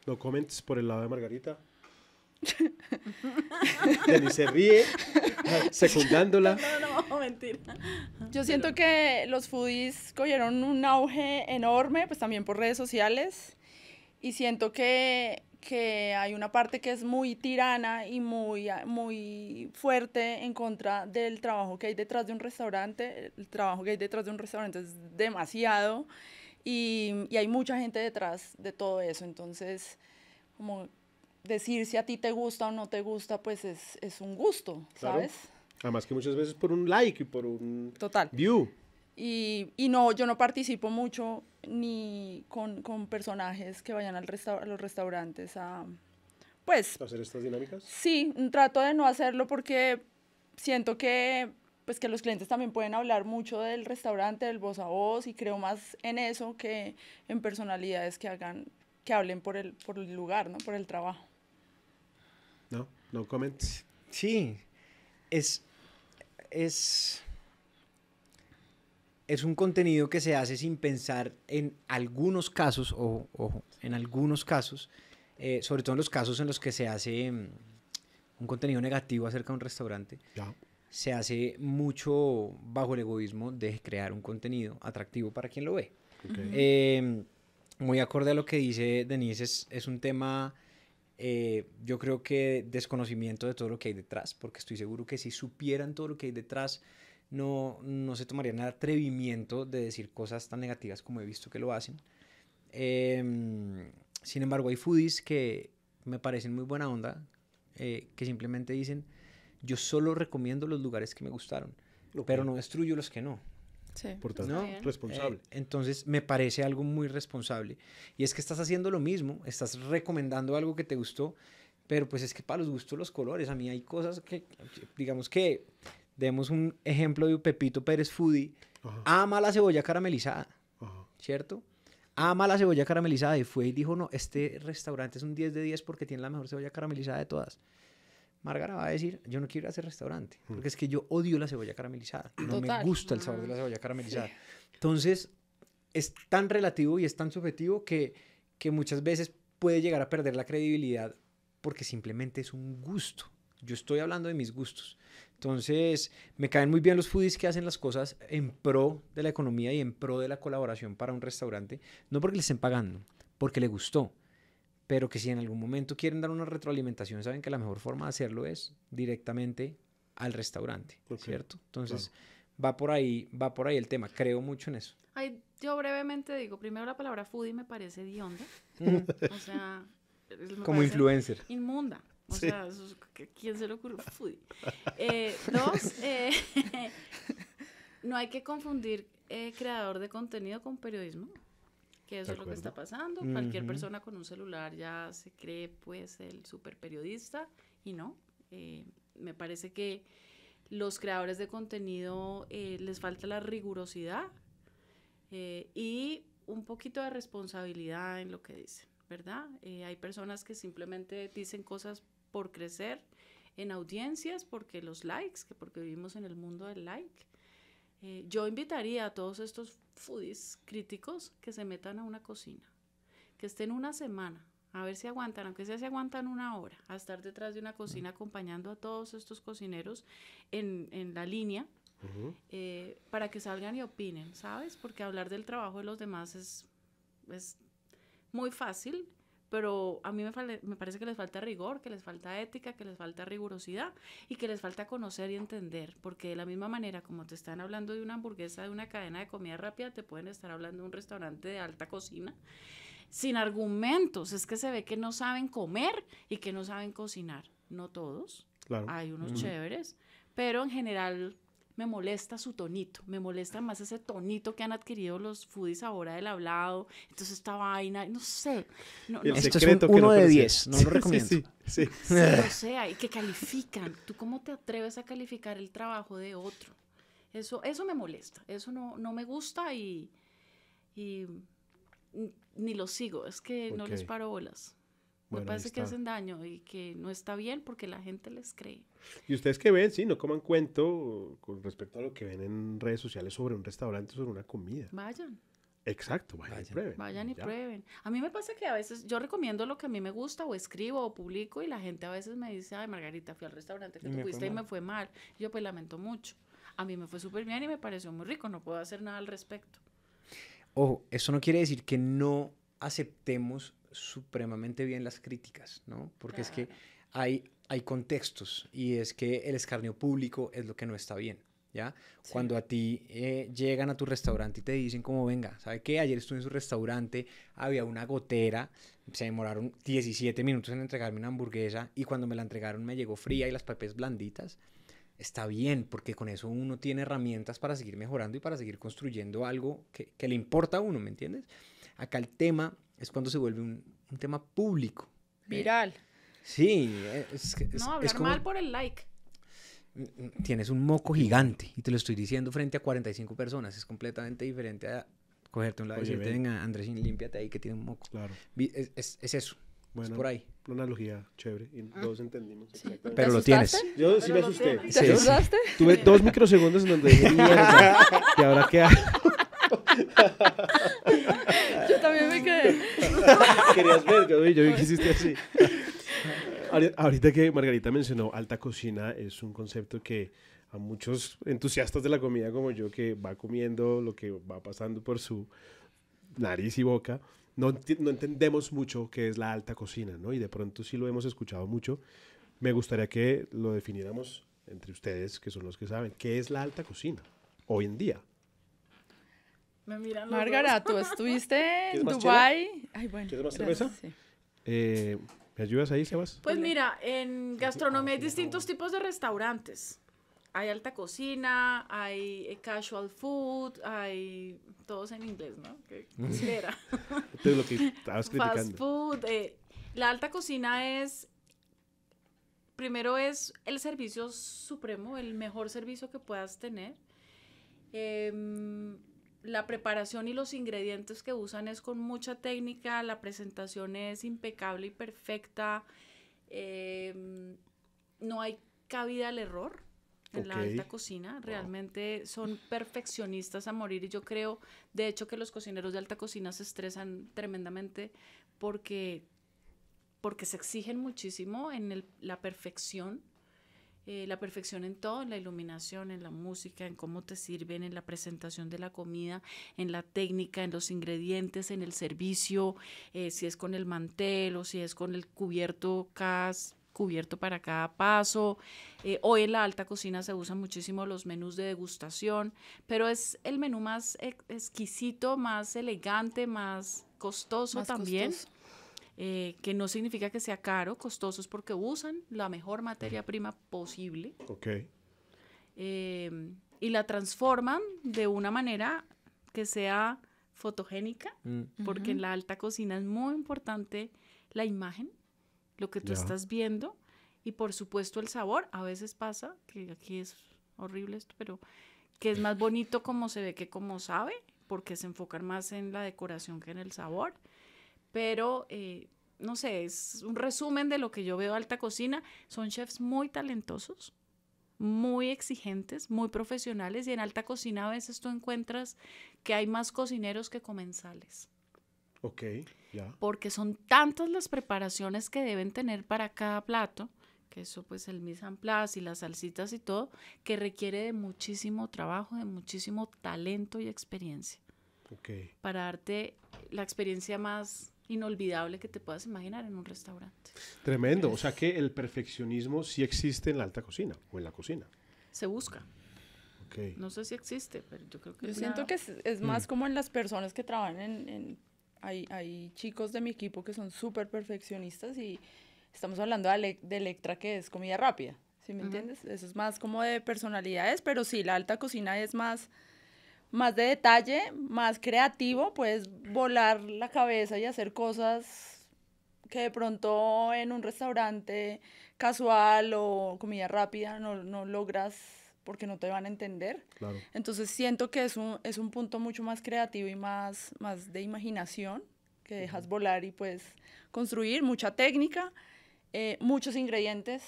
No comentes por el lado de Margarita. Jenny se ríe, secundándola. No, no, mentira. Yo siento que los foodies cogieron un auge enorme, pues también por redes sociales y siento que, que, hay una parte que es muy tirana y muy, muy fuerte en contra del trabajo que hay detrás de un restaurante. El trabajo que hay detrás de un restaurante es demasiado y, y hay mucha gente detrás de todo eso. Entonces, como decir si a ti te gusta o no te gusta, pues es, es un gusto, ¿sabes? Además que muchas veces por un like y por un Total. view. Y, y no, yo no participo mucho ni con, personajes que vayan al a los restaurantes a... Pues... ¿Hacer estas dinámicas? Sí, trato de no hacerlo porque siento que pues que los clientes también pueden hablar mucho del restaurante, del voz a voz, y creo más en eso que en personalidades que hagan, que hablen por el, por el lugar, ¿no? Por el trabajo. No, no comments. Sí, es, es, es un contenido que se hace sin pensar en algunos casos, ojo, ojo en algunos casos, eh, sobre todo en los casos en los que se hace mm, un contenido negativo acerca de un restaurante, se hace mucho bajo el egoísmo de crear un contenido atractivo para quien lo ve. Em, muy acorde a lo que dice Denise, es, un tema... Eh, yo creo que desconocimiento de todo lo que hay detrás, porque estoy seguro que si supieran todo lo que hay detrás, no, se tomaría el atrevimiento de decir cosas tan negativas como he visto que lo hacen. Em, sin embargo, hay foodies que me parecen muy buena onda, eh, que simplemente dicen, yo solo recomiendo los lugares que me gustaron, pero no destruyo los que no. Eh, responsable. Eh, entonces, me parece algo muy responsable. Y es que estás haciendo lo mismo, estás recomendando algo que te gustó, pero pues es que para los gustos los colores, a mí hay cosas que, digamos que demos un ejemplo de Pepito Pérez Foodie, ama la cebolla caramelizada, ¿cierto? Ama la cebolla caramelizada y fue y dijo, no, este restaurante es un 10 de 10 porque tiene la mejor cebolla caramelizada de todas. Margara va a decir, yo no quiero ir a ese restaurante, hmm. porque es que yo odio la cebolla caramelizada, no me gusta el sabor de la ah, cebolla caramelizada. Entonces, es tan relativo y es tan subjetivo que, que muchas veces puede llegar a perder la credibilidad porque simplemente es un gusto. Yo estoy hablando de mis gustos. Entonces, me caen muy bien los foodies que hacen las cosas en pro de la economía y en pro de la colaboración para un restaurante, no porque le estén pagando, porque le gustó, pero que si en algún momento quieren dar una retroalimentación, saben que la mejor forma de hacerlo es directamente al restaurante, ¿cierto? Entonces, va por ahí, va por ahí el tema, creo mucho en eso. yo brevemente digo, primero la palabra foodie me parece onda. Mm. o sea, como influencer. Inmunda. O sea, ¿quién se lo ocurrió? Eh, dos, eh, no hay que confundir eh, creador de contenido con periodismo, que eso es lo que está pasando. Cualquier persona con un celular ya se cree pues el super periodista y no. me parece que los creadores de contenido les falta la rigurosidad y un poquito de responsabilidad en lo que dicen. ¿Verdad? hay personas que simplemente dicen cosas por crecer en audiencias, porque los likes, que porque vivimos en el mundo del like. Eh, yo invitaría a todos estos foodies críticos que se metan a una cocina, que estén una semana, a ver si aguantan, aunque sea si aguantan una hora, a estar detrás de una cocina acompañando a todos estos cocineros en, en la línea, eh, para que salgan y opinen, ¿sabes? Porque hablar del trabajo de los demás es, es muy fácil pero a mí me, me, parece que les falta rigor, que les falta ética, que les falta rigurosidad y que les falta conocer y entender, porque de la misma manera como te están hablando de una hamburguesa de una cadena de comida rápida, te pueden estar hablando de un restaurante de alta cocina sin argumentos, es que se ve que no saben comer y que no saben cocinar, no todos, claro. hay unos chéveres, pero en general me molesta su tonito, me molesta más ese tonito que han adquirido los foodies ahora del hablado, entonces esta vaina, no sé. No, Esto es uno de 10, no lo recomiendo. Sí, sí, eh. y que califican. ¿Tú cómo te atreves a calificar el trabajo de otro? Eso, eso me molesta, eso no, me gusta y, ni lo sigo, es que no les paro bolas me parece que hacen daño y que no está bien porque la gente les cree. Y ustedes que ven, sí, no coman cuento con respecto a lo que ven en redes sociales sobre un restaurante, sobre una comida. Vayan. Exacto, vayan, y prueben. Vayan y prueben. A mí me pasa que a veces yo recomiendo lo que a mí me gusta o escribo o publico y la gente a veces me dice, ay Margarita, fui al restaurante que tú fuiste y me fue mal. yo pues lamento mucho. A mí me fue súper bien y me pareció muy rico, no puedo hacer nada al respecto. Ojo, eso no quiere decir que no aceptemos supremamente bien las críticas, ¿no? Porque es que hay, hay contextos y es que el escarnio público es lo que no está bien. ¿Ya? Cuando a ti eh, llegan a tu restaurante y te dicen como, venga, ¿sabe qué? Ayer estuve en su restaurante, había una gotera, se demoraron 17 minutos en entregarme una hamburguesa y cuando me la entregaron me llegó fría y las papeles blanditas. Está bien, porque con eso uno tiene herramientas para seguir mejorando y para seguir construyendo algo que, que le importa a uno, ¿me entiendes? Acá el tema es cuando se vuelve un, un tema público. Eh, Viral. Sí, eh, es, No, hablar es mal por el like. Mm, mm, tienes un moco gigante y te lo estoy diciendo frente a 45 personas. Es completamente diferente a cogerte un lado y decirte, venga, Andresín, límpiate ahí que tiene un moco. Claro. Es, eso. Bueno, es por ahí. Una analogía chévere. Y ah. todos entendimos. Pero lo tienes. Yo sí me asusté. ¿Te asustaste? Tuve dos microsegundos en donde dije, ¿y ahora qué hago? yo también me quedé. Querías ver, yo vi que hiciste así. Ahorita que Margarita mencionó alta cocina, es un concepto que a muchos entusiastas de la comida como yo, que va comiendo lo que va pasando por su nariz y boca, no, no entendemos mucho qué es la alta cocina, ¿no? Y de pronto sí lo hemos escuchado mucho. Me gustaría que lo definiéramos entre ustedes, que son los que saben, qué es la alta cocina hoy en día. Me Margarita, tú estuviste en Dubai. Ay, bueno. ¿Quieres más cerveza? Eh, ¿Me ayudas ahí, Sebas? Pues mira, en gastronomía hay ah, distintos tipos de restaurantes. Hay alta cocina, hay eh, casual food, hay todos en inglés, ¿no? ¿Qué mm. Fast food. Eh, la alta cocina es primero es el servicio supremo, el mejor servicio que puedas tener. Eh, la preparación y los ingredientes que usan es con mucha técnica, la presentación es impecable y perfecta, eh, no hay cabida al error en la alta cocina, realmente son perfeccionistas a morir y yo creo, de hecho, que los cocineros de alta cocina se estresan tremendamente porque, porque se exigen muchísimo en la perfección eh, la perfección en todo, en la iluminación, en la música, en cómo te sirven, en la presentación de la comida, en la técnica, en los ingredientes, en el servicio, eh, si es con el mantel o si es con el cubierto cas cubierto para cada paso. Eh, hoy en la alta cocina se usan muchísimo los menús de degustación, pero es el menú más exquisito, más elegante, más costoso también. Eh, que no significa que sea caro, costoso, es porque usan la mejor materia prima posible. Ok. Eh, y la transforman de una manera que sea fotogénica, mm. porque en la alta cocina es muy importante la imagen, lo que tú estás viendo, y por supuesto el sabor. A veces pasa, que aquí es horrible esto, pero que es más bonito como se ve que como sabe, porque se enfocan más en la decoración que en el sabor pero eh, no sé, es un resumen de lo que yo veo alta cocina. Son chefs muy talentosos, muy exigentes, muy profesionales y en alta cocina a veces tú encuentras que hay más cocineros que comensales. Ok, ya. Porque son tantas las preparaciones que deben tener para cada plato, que eso pues el mise en place y las salsitas y todo, que requiere de muchísimo trabajo, de muchísimo talento y experiencia. Ok. Para darte la experiencia más inolvidable que te puedas imaginar en un restaurante. Tremendo, o sea que el perfeccionismo sí existe en la alta cocina o en la cocina. Se busca. No sé si existe, pero yo creo que... Yo siento que es, mm. más como en las personas que trabajan en... hay, chicos de mi equipo que son súper perfeccionistas y estamos hablando de, Electra, que es comida rápida. ¿Sí me entiendes? Eso es más como de personalidades, pero sí, la alta cocina es más más de detalle, más creativo, puedes volar la cabeza y hacer cosas que de pronto en un restaurante casual o comida rápida no, logras porque no te van a entender. Claro. Entonces siento que es un, es un punto mucho más creativo y más, más de imaginación, que dejas volar y puedes construir, mucha técnica, eh, muchos ingredientes,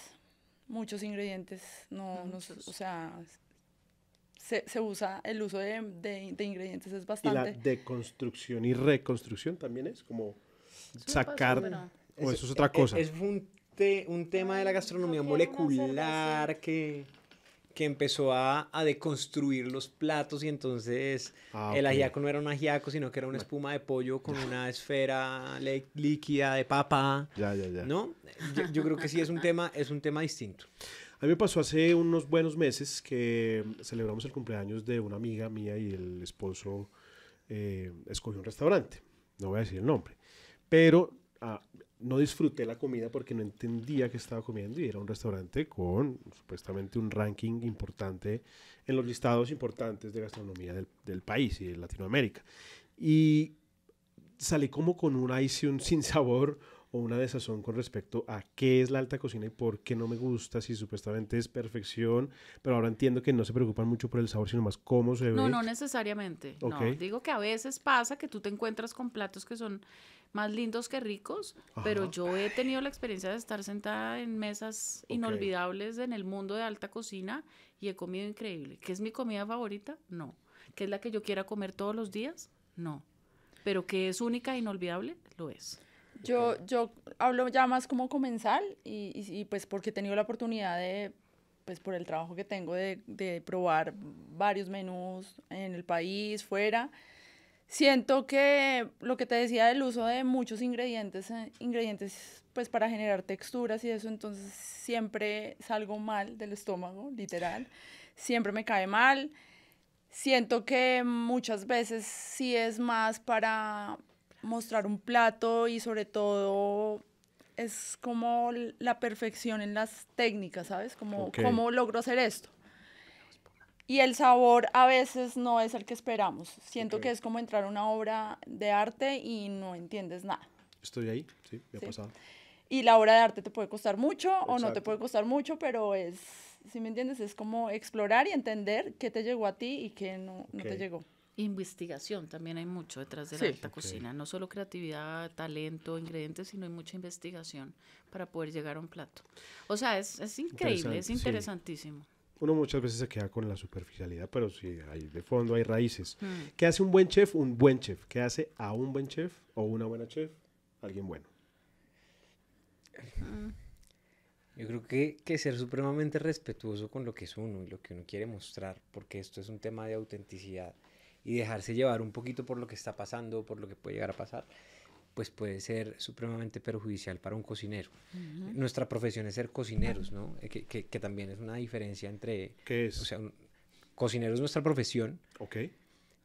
muchos ingredientes, no, o sea, se, usa, el uso de, de, de, ingredientes es bastante. Y la deconstrucción y reconstrucción también es como sacar. O eso es, e otra e cosa. Es, un, tema de la gastronomía molecular que que empezó a, deconstruir los platos y entonces ah, el ajiaco no era un ajiaco, sino que era una espuma de pollo con una esfera líquida de papa. Ya, ya, ya. ¿No? Yo, creo que sí es un tema, es un tema distinto. A mí me pasó hace unos buenos meses que celebramos el cumpleaños de una amiga mía y el esposo eh, escogió un restaurante. No voy a decir el nombre. Pero ah, no disfruté la comida porque no entendía qué estaba comiendo y era un restaurante con supuestamente un ranking importante en los listados importantes de gastronomía del, país y de Latinoamérica. Y salí como con un ice, un sin sabor o una desazón con respecto a qué es la alta cocina y por qué no me gusta, si supuestamente es perfección, pero ahora entiendo que no se preocupan mucho por el sabor, sino más cómo se ve. No, no necesariamente. No, digo que a veces pasa que tú te encuentras con platos que son más lindos que ricos, pero yo he tenido la experiencia de estar sentada en mesas inolvidables en el mundo de alta cocina y he comido increíble. ¿Qué es mi comida favorita? No. ¿Qué es la que yo quiera comer todos los días? No. Pero que es única e inolvidable, lo es. Yo, yo hablo ya más como comensal y, y, pues porque he tenido la oportunidad de, pues por el trabajo que tengo, de, de probar varios menús en el país, fuera. Siento que lo que te decía del uso de muchos ingredientes, eh, ingredientes pues para generar texturas y eso, entonces siempre salgo mal del estómago, literal. Siempre me cae mal. Siento que muchas veces sí es más para mostrar un plato y sobre todo es como la perfección en las técnicas, ¿sabes? Como cómo logro hacer esto. Y el sabor a veces no es el que esperamos. Siento que es como entrar a una obra de arte y no entiendes nada. Estoy ahí, sí, me ha pasado. Y la obra de arte te puede costar mucho o no te puede costar mucho, pero es, si me entiendes, es como explorar y entender qué te llegó a ti y qué no te llegó. Investigación, también hay mucho detrás de la alta cocina, no solo creatividad, talento, ingredientes, sino hay mucha investigación para poder llegar a un plato. O sea, es, increíble, es interesantísimo. Uno muchas veces se queda con la superficialidad, pero sí, hay, de fondo hay raíces. Mm. ¿Qué hace un buen chef? Un buen chef. ¿Qué hace a un buen chef o una buena chef? Alguien bueno. Mm. Yo creo que, que ser supremamente respetuoso con lo que es uno y lo que uno quiere mostrar, porque esto es un tema de autenticidad y dejarse llevar un poquito por lo que está pasando, por lo que puede llegar a pasar, pues puede ser supremamente perjudicial para un cocinero. Nuestra profesión es ser cocineros, ¿no? Eh, que, también es una diferencia entre... ¿Qué es? O sea, cocinero es nuestra profesión. Ok.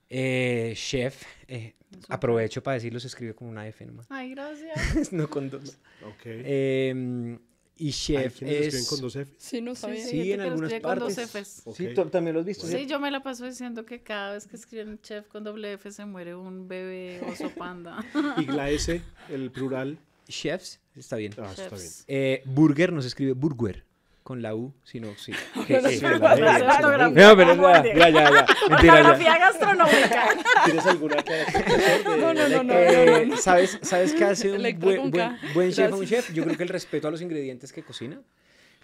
Eh, chef, eh, aprovecho para decirlo, se escribe con una F nomás. Ay, gracias. no con dos. Ok. Eh, y chef Ay, es... con dos Fs? Sí, no sabía. Sí, sí en algunas partes. Con Sí, también lo has visto. Sí, yo me la paso diciendo que cada vez que escriben chef con doble F se muere un bebé oso panda. y la S, el plural. Chefs, está bien. Ah, está bien. Eh, burger nos escribe burger con la U, sino sí. no, pero ya, ya, ya. gastronómica. ¿Tienes alguna que No, eh, no, no, no, ¿Sabes, ¿sabes ha sido un buen, chef un chef? Yo creo que el respeto a los ingredientes que cocina.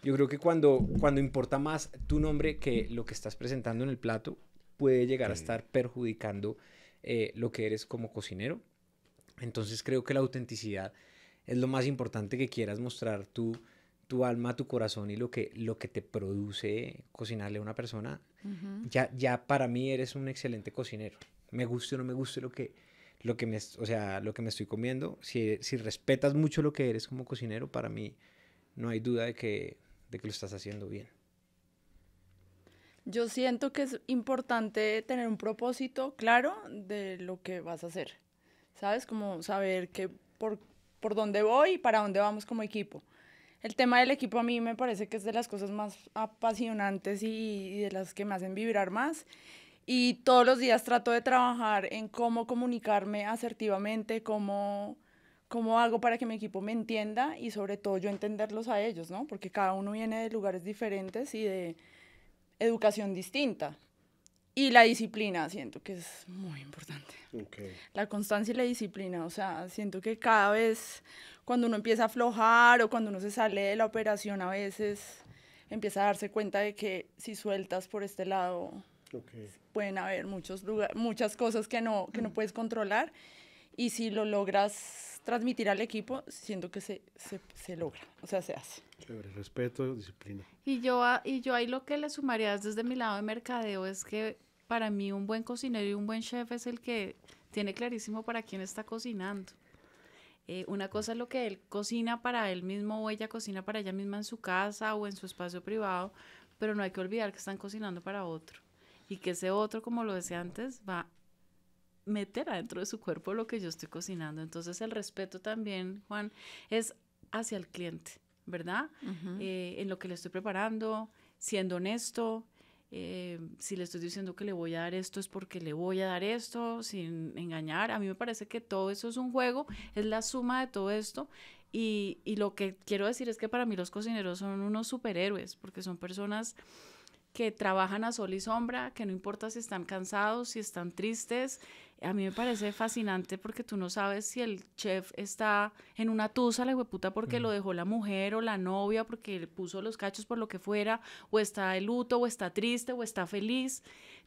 Yo creo que cuando, cuando importa más tu nombre que lo que estás presentando en el plato, puede llegar a estar perjudicando eh, lo que eres como cocinero. Entonces creo que la autenticidad es lo más importante que quieras mostrar tú tu alma, tu corazón y lo que, lo que te produce cocinarle a una persona, ya, ya para mí eres un excelente cocinero. Me guste o no me guste lo que, lo que, me, o sea, lo que me estoy comiendo, si, si respetas mucho lo que eres como cocinero, para mí no hay duda de que, de que lo estás haciendo bien. Yo siento que es importante tener un propósito claro de lo que vas a hacer. ¿Sabes? Como saber que por, por dónde voy y para dónde vamos como equipo el tema del equipo a mí me parece que es de las cosas más apasionantes y, de las que me hacen vibrar más. Y todos los días trato de trabajar en cómo comunicarme asertivamente, cómo, cómo hago para que mi equipo me entienda y sobre todo yo entenderlos a ellos, ¿no? Porque cada uno viene de lugares diferentes y de educación distinta. Y la disciplina, siento que es muy importante. La constancia y la disciplina, o sea, siento que cada vez cuando uno empieza a aflojar o cuando uno se sale de la operación a veces empieza a darse cuenta de que si sueltas por este lado pueden haber muchos muchas cosas que no, que no mm. puedes controlar y si lo logras transmitir al equipo, siento que se, se, se logra, o sea, se hace. respeto, disciplina. Y yo, y yo ahí lo que le sumaría desde mi lado de mercadeo es que para mí un buen cocinero y un buen chef es el que tiene clarísimo para quién está cocinando. Eh, una cosa es lo que él cocina para él mismo o ella cocina para ella misma en su casa o en su espacio privado, pero no hay que olvidar que están cocinando para otro y que ese otro, como lo decía antes, va a meter adentro de su cuerpo lo que yo estoy cocinando. Entonces el respeto también, Juan, es hacia el cliente, ¿verdad? Eh, en lo que le estoy preparando, siendo honesto, eh, si le estoy diciendo que le voy a dar esto es porque le voy a dar esto sin engañar. A mí me parece que todo eso es un juego, es la suma de todo esto. Y, y lo que quiero decir es que para mí los cocineros son unos superhéroes, porque son personas que trabajan a sol y sombra, que no importa si están cansados, si están tristes, a mí me parece fascinante porque tú no sabes si el chef está en una tusa, la hueputa, porque lo mm. dejó la mujer o la novia, porque le puso los cachos por lo que fuera, o está de luto, o está triste, o está feliz.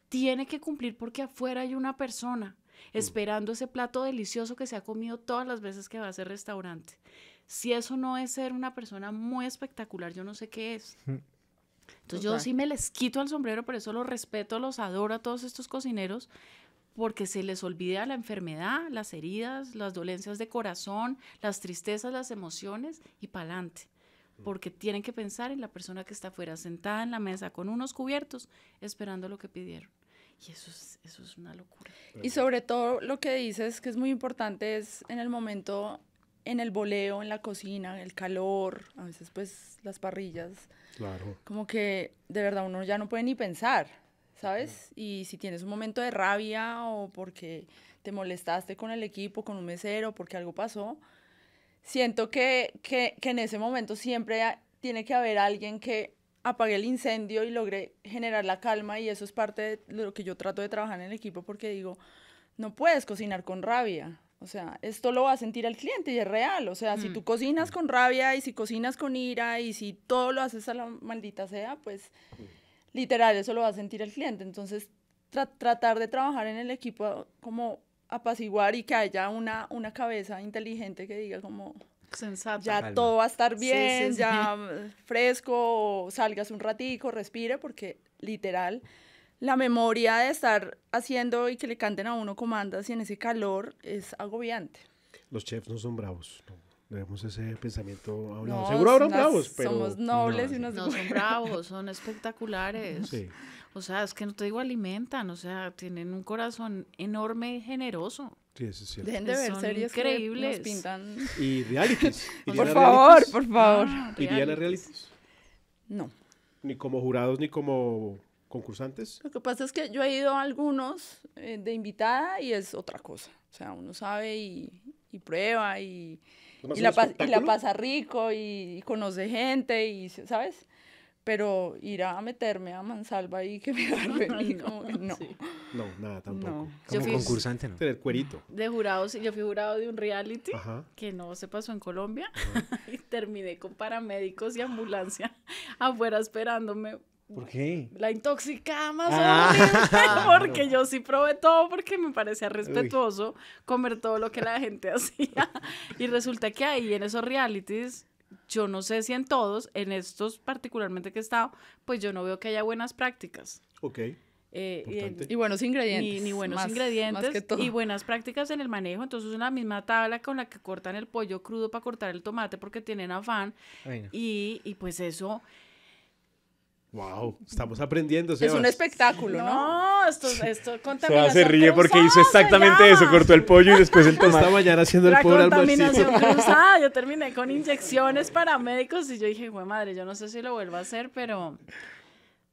Tiene que cumplir porque afuera hay una persona mm. esperando ese plato delicioso que se ha comido todas las veces que va a ese restaurante. Si eso no es ser una persona muy espectacular, yo no sé qué es. Mm. Entonces yo sí me les quito el sombrero, por eso los respeto, los adoro a todos estos cocineros, porque se les olvida la enfermedad, las heridas, las dolencias de corazón, las tristezas, las emociones y pa'lante. Mm. Porque tienen que pensar en la persona que está afuera, sentada en la mesa con unos cubiertos, esperando lo que pidieron. Y eso es, eso es una locura. Y sobre todo lo que dices, que es muy importante, es en el momento, en el boleo, en la cocina, el calor, a veces pues las parrillas. Claro. Como que de verdad uno ya no puede ni pensar. ¿sabes? Y si tienes un momento de rabia o porque te molestaste con el equipo, con un mesero, porque algo pasó, siento que, en ese momento siempre tiene que haber alguien que apague el incendio y logre generar la calma y eso es parte de lo que yo trato de trabajar en el equipo porque digo, no puedes cocinar con rabia. O sea, esto lo va a sentir el cliente y es real. O sea, si tú mm. cocinas mm. con rabia y si cocinas con ira y si todo lo haces a la maldita sea, pues... Mm literal, eso lo va a sentir el cliente. Entonces, tratar de trabajar en el equipo como apaciguar y que haya una, una cabeza inteligente que diga como... Ya todo va a estar bien, ya mm, fresco, salgas un ratico, respire, porque literal, la memoria de estar haciendo y que le canten a uno comandas y en ese calor es agobiante. Los chefs no son bravos, no debemos ese pensamiento a Seguro habrán bravos, pero. Somos nobles y nos No son bravos, son espectaculares. Sí. O sea, es que no te digo alimentan, o sea, tienen un corazón enorme y generoso. Sí, eso es cierto. son increíbles. Y realities. por favor, por ah, favor. ¿Irían a realities? No. Ni como jurados, ni como concursantes? Lo que pasa es que yo he ido a algunos eh, de invitada y es otra cosa. O sea, uno sabe y prueba y y la, la, pasa rico y, conoce gente y, ¿sabes? Pero ir a meterme a Mansalva y que me venir, no. No, nada tampoco. Como concursante, ¿no? Tener cuerito. De jurado, yo fui jurado de un reality que no se pasó en Colombia y terminé con paramédicos y ambulancia afuera esperándome ¿Por qué? La intoxicamos ah. porque yo sí probé todo porque me parecía respetuoso comer todo lo que la gente hacía. Y resulta que ahí en esos realities, yo no sé si en todos, en estos particularmente que he estado, pues yo no veo que haya buenas prácticas. Ok. Eh, y, buenos ingredientes. ni buenos ingredientes. y buenas prácticas en el manejo. Entonces, es la misma tabla con la que cortan el pollo crudo para cortar el tomate porque tienen afán. y, y pues eso Wow, estamos aprendiendo. Es un espectáculo, ¿no? No, esto, esto contaminación. se ríe porque hizo exactamente eso, cortó el pollo y después el tomate. Esta mañana haciendo el pobre contaminación cruzada. Yo terminé con inyecciones para médicos y yo dije, güey madre, yo no sé si lo vuelvo a hacer, pero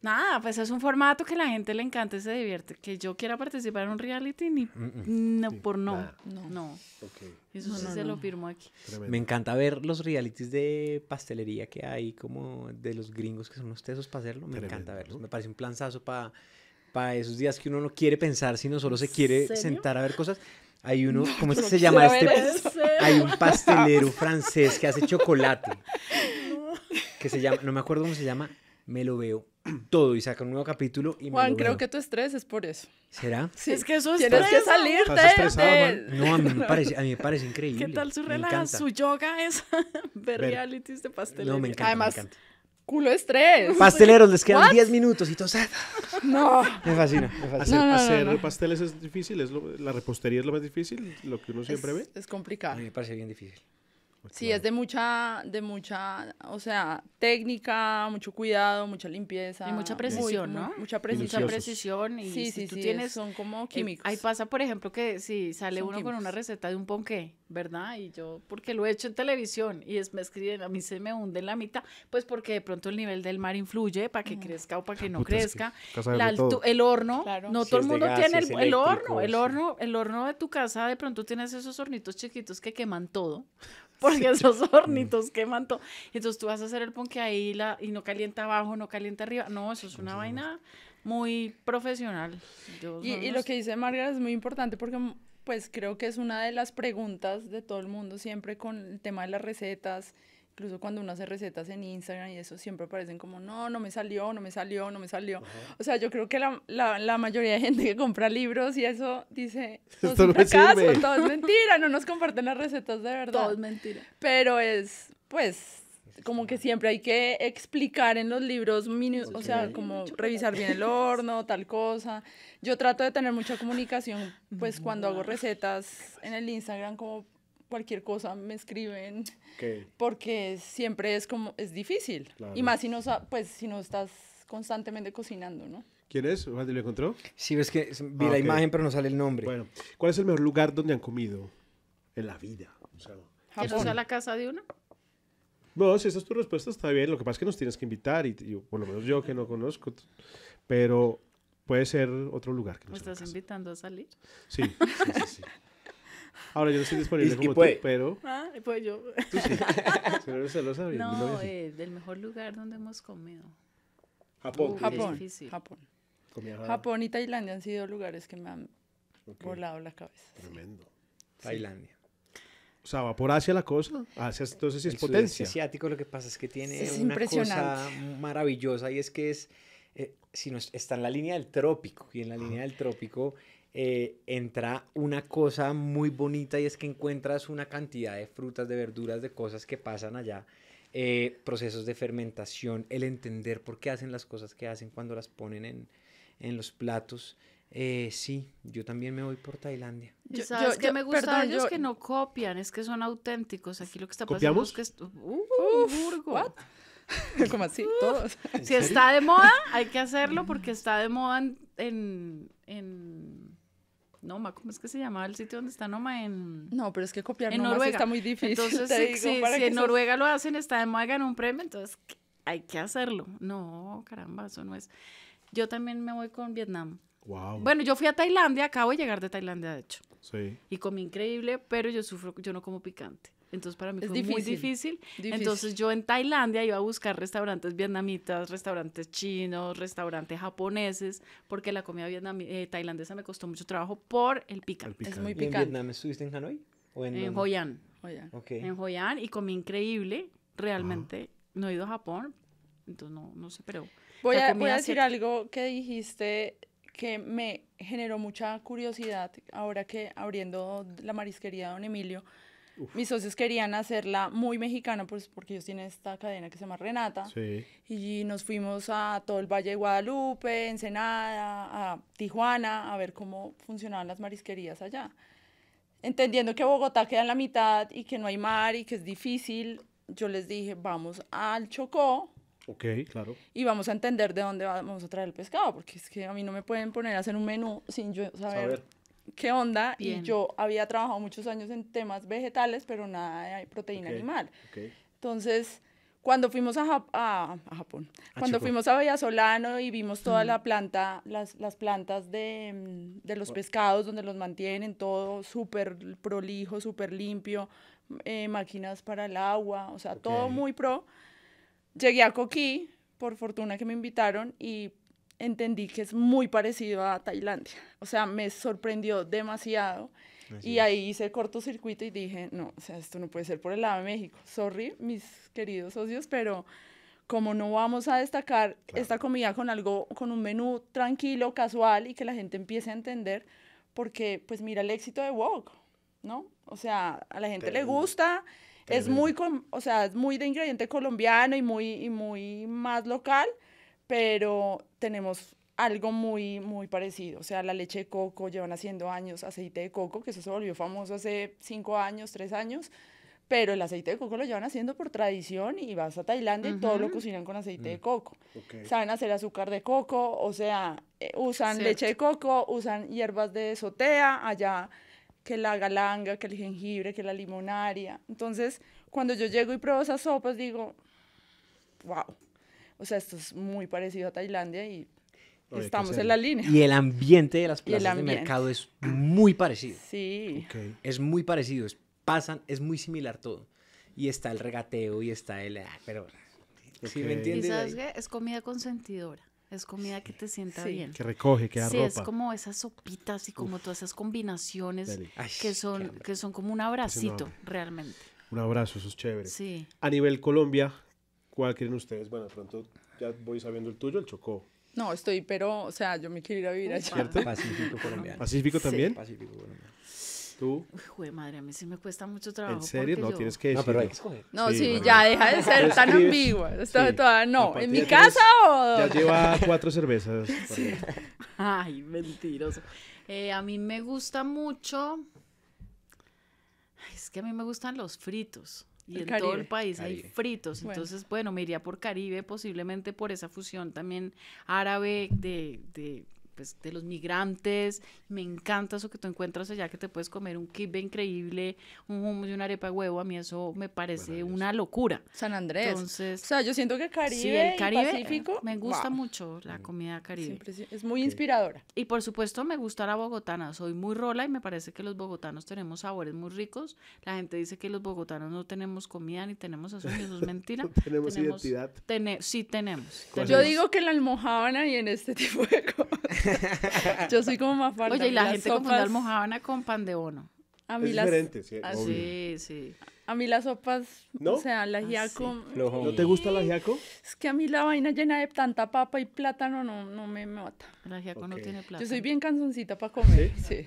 Nada, pues es un formato que la gente le encanta y se divierte. Que yo quiera participar en un reality, ni no, por no. No. no. Eso no, sí se lo firmo aquí. Me encanta ver los realities de pastelería que hay, como de los gringos que son los tesos para hacerlo. Me encanta verlos. Me parece un planzazo para para esos días que uno no quiere pensar, sino solo se quiere sentar a ver cosas. Hay uno, ¿cómo se llama este? Hay un pastelero francés que hace chocolate. Que se llama, no me acuerdo cómo se llama, me lo veo todo y saca un nuevo capítulo y Juan, creo que tu estrés es por eso. ¿Será? Sí, es que eso es Tienes que salirte de... No, a mí, me parece, a mí me parece increíble. ¿Qué tal su relaja, su yoga es ver realities de pastelería? No, me encanta, Además, culo estrés. Pasteleros, les quedan 10 minutos y todo no. Me fascina, me fascina. Hacer, pasteles es difícil, es la repostería es lo más difícil, lo que uno siempre ve. Es complicado. A mí me parece bien difícil. Pues, sí, es de mucha, de mucha, o sea, técnica, mucho cuidado, mucha limpieza. Y mucha precisión, ¿no? mucha precisión. Mucha precisión. Y si tú tienes, son como eh, químicos. ahí pasa, por ejemplo, que si sale uno con una receta de un ponqué, ¿verdad? Y yo, porque lo he hecho en televisión y es, me escriben, a mí se me hunde en la mitad, pues porque de pronto el nivel del mar influye para que crezca o para que ah, no crezca. el horno, no todo el mundo tiene el horno, el horno, el horno de tu casa, de pronto tienes esos hornitos chiquitos que queman todo porque esos hornitos mm. queman todo. Entonces tú vas a hacer el ponque ahí la, y no calienta abajo, no calienta arriba. No, eso es una vaina muy profesional. y, lo que dice Margaret es muy importante porque mm, pues creo que es una de las preguntas de todo el mundo siempre con el tema de las recetas Incluso cuando uno hace recetas en Instagram y eso, siempre aparecen como, no, no me salió, no me salió, no me salió. O sea, yo creo que la, mayoría de gente que compra libros y eso dice, no es fracaso, todo es mentira, no nos comparten las recetas de verdad. Todo es mentira. Pero es, pues, como que siempre hay que explicar en los libros, o sea, como revisar bien el horno, tal cosa. Yo trato de tener mucha comunicación, pues, cuando hago recetas en el Instagram, como cualquier cosa me escriben, porque siempre es como, es difícil, y más si no, pues, si no estás constantemente cocinando, ¿no? ¿Quién es? ¿Ojalá lo encontró? Sí, es que vi ah, la imagen, pero no sale el nombre. Bueno, ¿cuál es el mejor lugar donde han comido en la vida? O sea, la casa de uno? No, si esa es tu respuesta, está bien. Lo que pasa es que nos tienes que invitar, y, por lo menos yo que no conozco. Pero puede ser otro lugar. Que ¿Me estás invitando a salir? Sí, sí, sí. sí. Ahora yo no estoy disponible como tú, pero. Ah, pues yo. Tú sí. no, es eh, del mejor lugar donde hemos comido. Japón. Japón. Japón. y Tailandia han sido lugares que me han volado la cabeza. Tremendo. Tailandia. O sea, va por Asia la cosa. Asia entonces es el potencia. asiático lo que pasa es que tiene una cosa maravillosa y es que es, eh, si no, está en la línea del trópico y en la línea del trópico eh, entra una cosa muy bonita y es que encuentras una cantidad de frutas, de verduras, de cosas que pasan allá, eh, procesos de fermentación, el entender por qué hacen las cosas que hacen cuando las ponen en, en los platos. Eh, sí, yo también me voy por Tailandia. Yo, ¿Sabes me gusta ellos que no copian, es que son auténticos. Aquí lo que está pasando es que... Es, uh, como así, todos. Si está de moda, hay que hacerlo porque está de moda en, Noma, ¿cómo es que se llamaba el sitio donde está Noma? En, no, pero es que copiar en Noruega. está muy difícil. Entonces, si, en Noruega lo hacen, está de moda ganar un premio, entonces hay que hacerlo. No, caramba, eso no es. Yo también me voy con Vietnam. Bueno, yo fui a Tailandia, acabo de llegar de Tailandia, de hecho. Sí. Y comí increíble, pero yo sufro, yo no como picante. Entonces para mí es fue difícil, muy difícil. Entonces yo en Tailandia iba a buscar restaurantes vietnamitas, restaurantes chinos, restaurantes japoneses, porque la comida eh, tailandesa me costó mucho trabajo por el picante. es muy picante. en Vietnam estuviste en Hanoi? ¿O en, en Hoi An. En Hoi An y comí increíble, realmente. No he ido a Japón, entonces no, no sé, pero... Voy a, voy a decir algo que dijiste que me generó mucha curiosidad ahora que abriendo la marisquería Don Emilio mis socios querían hacerla muy mexicana, pues porque ellos tienen esta cadena que se llama Renata. Y nos fuimos a todo el Valle de Guadalupe, Ensenada, a Tijuana, a ver cómo funcionaban las marisquerías allá. Entendiendo que Bogotá queda en la mitad y que no hay mar y que es difícil, yo les dije, vamos al Chocó. Ok, claro. Y vamos a entender de dónde vamos a traer el pescado, porque es que a mí no me pueden poner a hacer un menú sin yo saber, saber qué onda y yo había trabajado muchos años en temas vegetales, pero nada de proteína animal. Entonces, cuando fuimos a, a, Japón, cuando fuimos a Vallasolano y vimos toda la planta, las, las plantas de, mm, los pescados donde los mantienen, todo súper prolijo, súper limpio, eh, máquinas para el agua, o sea, todo muy pro. Llegué a Coquí, por fortuna que me invitaron, y entendí que es muy parecido a Tailandia. O sea, me sorprendió demasiado. y ahí hice cortocircuito y dije, no, o sea, esto no puede ser por el lado de México. Sorry, mis queridos socios, pero como no vamos a destacar esta comida con algo, con un menú tranquilo, casual y que la gente empiece a entender, porque pues mira el éxito de Wok, ¿no? O sea, a la gente le gusta, es muy, o sea, es muy de ingrediente colombiano y muy, y muy más local, pero tenemos algo muy, muy parecido. O sea, la leche de coco, llevan haciendo años aceite de coco, que eso se volvió famoso hace cinco años, tres años, pero el aceite de coco lo llevan haciendo por tradición y vas a Tailandia y todo lo cocinan con aceite de mm, coco. Saben hacer azúcar de coco, o sea, eh, usan leche de coco, usan hierbas de sotea allá que la galanga, que el jengibre, que la limonaria. Entonces, cuando yo llego y pruebo esas sopas, digo, wow, o sea, esto es muy parecido a Tailandia y estamos en la línea. Y el ambiente de las plazas de mercado es muy parecido. Sí. Es muy parecido, es, pasan, es muy similar todo. Y está el regateo y está el... Ah, pero... me entiendes? ¿Y sabes qué? Es comida consentidora. Es comida que te sienta bien. Que recoge, que da sí, es como esas sopitas y como todas esas combinaciones que son que son como un abracito realmente. Un abrazo, eso es chévere. Sí. A nivel Colombia, ¿Cuál quieren ustedes? Bueno, de pronto ya voy sabiendo el tuyo, el Chocó. No, estoy, pero, o sea, yo me quiero ir a vivir allá. ¿Cierto? Pacífico colombiano. ¿Pacífico también? Pacífico colombiano. ¿Tú? Uy, madre, a mí sí me cuesta mucho trabajo. ¿En serio? No, tienes que decir. No, pero hay que escoger. No, sí, ya deja de ser tan ambigua. No, ¿en mi casa o...? Ya oh. lleva cuatro cervezas. Ay, mentiroso. Eh, a mí me gusta mucho... es que a mí me gustan los fritos. Y en todo el país hay fritos. Entonces, bueno, me iría por Caribe, posiblemente por esa fusión también árabe de pues, de los migrantes. Me encanta eso que tú encuentras allá, que te puedes comer un kibbe increíble, un humo y una arepa de huevo. A mí eso me parece una locura. San Andrés. Entonces, o sea, yo siento que Caribe, sí, el Caribe eh, me gusta mucho la mm. comida caribe. es muy inspiradora. Y por supuesto me gusta la bogotana. Soy muy rola y me parece que los bogotanos tenemos sabores muy ricos. La gente dice que los bogotanos no tenemos comida ni tenemos eso, eso es mentira. tenemos, identidad. sí tenemos. Yo digo que la almohábana y en este tipo de cosas. Yo soy como más farta. Oye, y la gente sopas... confunde a con pan de bono. A mí las... Ah, sí. A mí las sopas, o sea, la ah, ajiaco. Eh, ¿No te gusta la ajiaco? Es que a mí la vaina llena de tanta papa y plátano no, no me mata. La ajiaco no tiene plátano. Yo soy bien cansoncita para comer, sí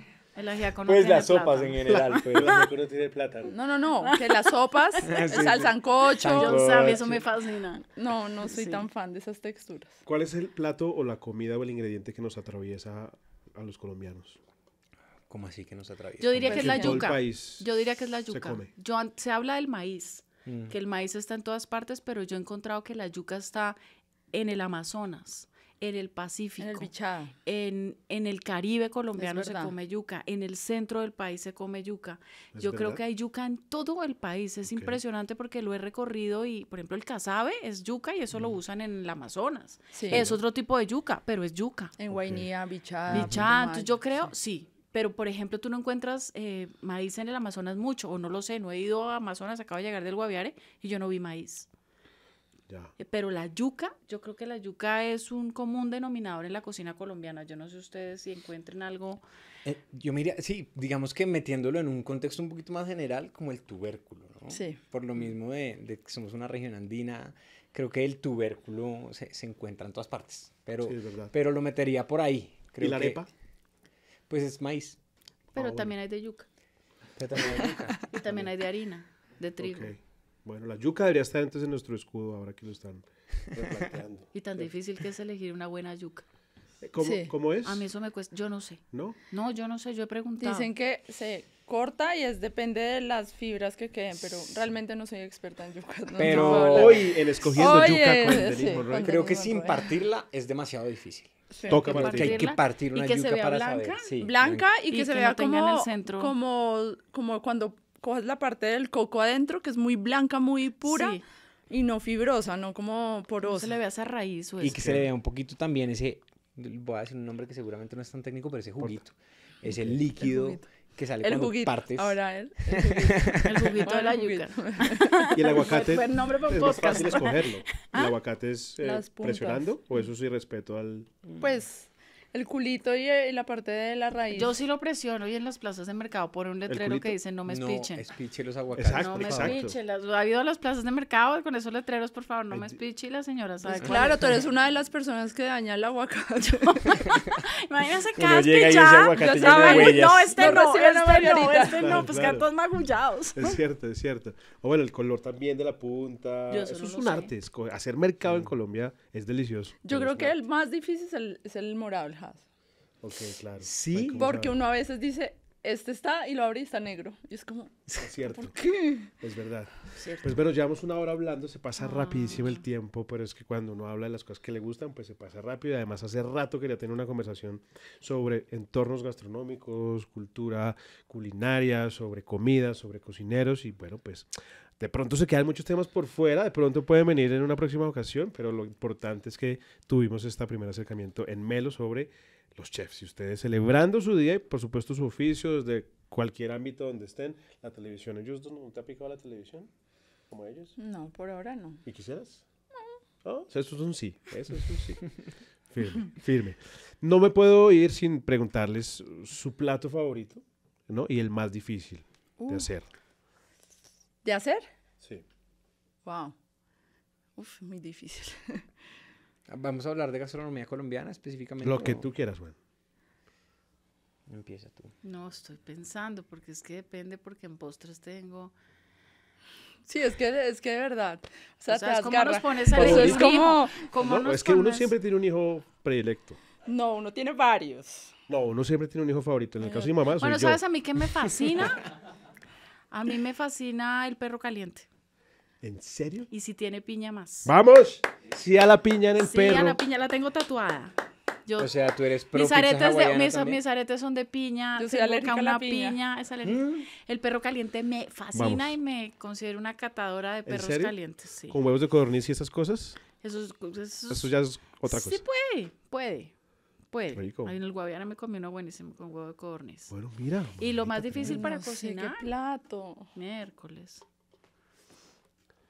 pues las sopas en general, pero pues. no tiene plátano. No, no, no, que las sopas, ah, el salsancocho. Yo eso me fascina. No, no soy tan fan de esas texturas. ¿Cuál es el plato o la comida o el ingrediente que nos atraviesa a los colombianos? ¿Cómo así que nos atraviesa? Yo diría que es la yuca. Yo diría que es la yuca. Se, habla del maíz, mm. que el maíz está en todas partes, pero yo he encontrado que la yuca está en el Amazonas en el Pacífico, en el, Caribe colombiano se come yuca, en el centro del país se come yuca. Yo creo que hay yuca en todo el país, es impresionante porque lo he recorrido y, por ejemplo, el casabe es yuca y eso lo mm. usan en el Amazonas. Es otro tipo de yuca, pero es yuca. En Guainía, Bichada. entonces yo creo, sí. pero por ejemplo tú no encuentras eh, maíz en el Amazonas mucho, o no lo sé, no he ido a Amazonas, acabo de llegar del Guaviare y yo no vi maíz. Eh, pero la yuca, yo creo que la yuca es un común denominador en la cocina colombiana. Yo no sé ustedes si encuentren algo. Eh, yo mira, sí, digamos que metiéndolo en un contexto un poquito más general, como el tubérculo, ¿no? Sí. Por lo mismo de, que somos una región andina, creo que el tubérculo se, encuentra en todas partes. Pero, pero lo metería por ahí. ¿Y la arepa? Pues es maíz. Pero ah, también hay de yuca. también hay de y también hay de harina, de trigo. Bueno, la yuca debería estar antes en nuestro escudo ahora que lo están replanteando. y tan difícil que es elegir una buena yuca. ¿Cómo, ¿Cómo, es? A mí eso me cuesta, yo no sé. ¿No? No, yo no sé, yo he preguntado. Dicen que se corta y es depende de las fibras que queden, pero realmente no soy experta en yucas. pero hoy en escogiendo yuca el Creo que sin partirla es demasiado difícil. Toca que partirla, hay que partir una yuca para blanca, saber. blanca y, que, se vea como, en el centro. como como cuando cojas la parte del coco adentro, que es muy blanca, muy pura. Y no fibrosa, no como poros. se le vea esa raíz. O y que se le vea un poquito también ese, voy a decir un nombre que seguramente no es tan técnico, pero ese juguito. es Ese líquido que sale el juguito. partes. Ahora el, juguito, de la yuca. y el aguacate el nombre es fácil escogerlo. ¿El ah, aguacate es eh, presionando o eso es irrespeto al...? Mm. Pues el culito eh, y, la parte de la raíz. Yo sí lo presiono y en las plazas de mercado por un letrero que dice no me espichen. No espiche los aguacates. no me espiche. ha habido las plazas de mercado con esos letreros, por favor, no me espiche y la señora sabe. Pues claro, tú eres una de las personas que daña el aguacate. Imagínese cada espichada. no, este no, no este no, este no, este no, pues quedan todos magullados. Es cierto, es cierto. O bueno, el color también de la punta. eso, es un arte. Hacer mercado en Colombia es delicioso. Yo creo que el más difícil es el, moral. Ok, claro. Sí. Porque uno a veces dice, este está y lo abre y está negro. Y es como. cierto. ¿Por qué? Es verdad. Pues, pero llevamos una hora hablando, se pasa ah. rapidísimo el tiempo, pero es que cuando uno habla de las cosas que le gustan, pues se pasa rápido. Y además, hace rato quería tener una conversación sobre entornos gastronómicos, cultura culinaria, sobre comida, sobre cocineros. Y bueno, pues de pronto se quedan muchos temas por fuera, de pronto pueden venir en una próxima ocasión, pero lo importante es que tuvimos este primer acercamiento en Melo sobre los chefs y ustedes celebrando su día y por supuesto su oficio desde cualquier ámbito donde estén, la televisión. ¿Ellos no te ha picado la televisión? ¿Como ellos? No, por ahora no. ¿Y quisieras? No. eso es un sí, eso es un sí. firme, No me puedo ir sin preguntarles su plato favorito, ¿no? Y el más difícil de uh. hacer. ¿De hacer? Sí. Wow. Uf, muy difícil. Vamos a hablar de gastronomía colombiana específicamente. Lo que tú quieras, bueno. Empieza tú. No, estoy pensando, porque es que depende, porque en postres tengo... Sí, es que, es que de verdad. O sea, nos pones a elegir pues es como, que uno siempre tiene un hijo predilecto. No, uno tiene varios. No, uno siempre tiene un hijo favorito. En el caso de mamá, soy Bueno, ¿sabes a mí qué me fascina? a mí me fascina el perro caliente. ¿En serio? Y si tiene piña más. ¡Vamos! Sí a la piña en el perro. Sí a la piña, la tengo tatuada. Yo, o sea, tú eres pro mis aretes, de, mis, aretes son de piña. Yo soy piña. ¿Mm? El perro caliente me fascina y me considero una catadora de perros calientes. Sí. ¿Con huevos de codorniz y esas cosas? Eso, ya es otra cosa. Sí puede, puede. Puede. Ahí en el Guaviana me comí uno buenísimo con huevo de codorniz. Bueno, mira. Y lo más difícil para cocinar. Sé, qué plato. Miércoles.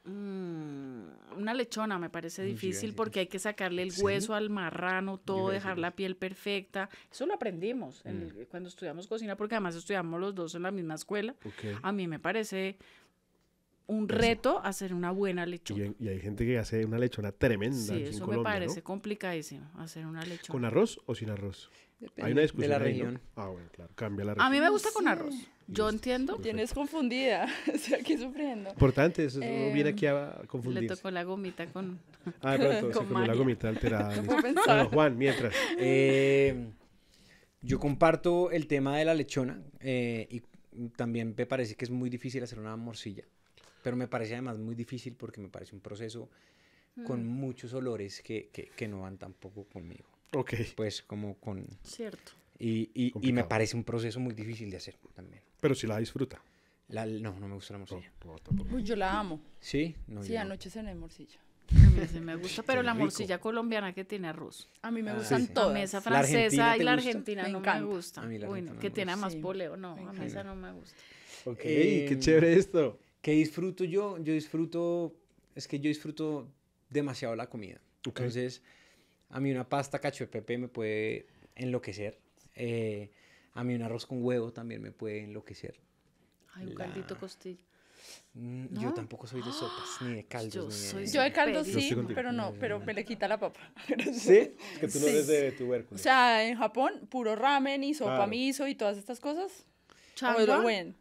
Mm, una lechona me parece difícil porque hay que sacarle el hueso al marrano, todo, dejar la piel perfecta. Eso lo aprendimos mm. cuando estudiamos cocina, porque además estudiamos los dos en la misma escuela. A mí me parece un reto hacer una buena lechona. Y, hay gente que hace una lechona tremenda. Sí, eso me parece complicadísimo, hacer una lechona. ¿Con arroz o sin arroz? Depende hay una discusión de la región. Ah, bueno, claro, cambia la región. A mí me gusta con arroz. Yo entiendo. Tienes confundida, estoy aquí sufriendo. Importante, eso eh, viene aquí a confundir. Le tocó la gomita con. Ah, pronto, Se comió la gomita alterada. bueno, Juan, mientras. Eh, yo comparto el tema de la lechona eh, y también me parece que es muy difícil hacer una morcilla. Pero me parece además muy difícil porque me parece un proceso con mm. muchos olores que, que, no van tampoco conmigo. Ok. Pues como con... Cierto. Y, y, me parece un proceso muy difícil de hacer también. Pero si la disfruta. La, no, no me gusta la morcilla. yo la amo. ¿Sí? No, sí, anoche cené morcilla. A mí me gusta, pero la morcilla colombiana que tiene arroz. A mí me ah, gustan todas. La esa francesa y la argentina no me gusta. bueno, que tiene más poleo, no, a mí esa no me gusta. Ok, em, qué chévere esto. ¿Qué disfruto yo? Yo disfruto, es que yo disfruto demasiado la comida. Entonces, a mí una pasta cacho de pepe me puede enloquecer. Eh, a mí un arroz con huevo también me puede enloquecer. Ay, un caldito costillo. Mm, yo tampoco soy de sopas, ni de caldos. Yo, de... Soy de caldos sí, pero no, mm. pero me le quita la papa. ¿Sí? Es que tú no eres de tubérculos. O sea, en Japón, puro ramen y sopa miso y todas estas cosas. bueno.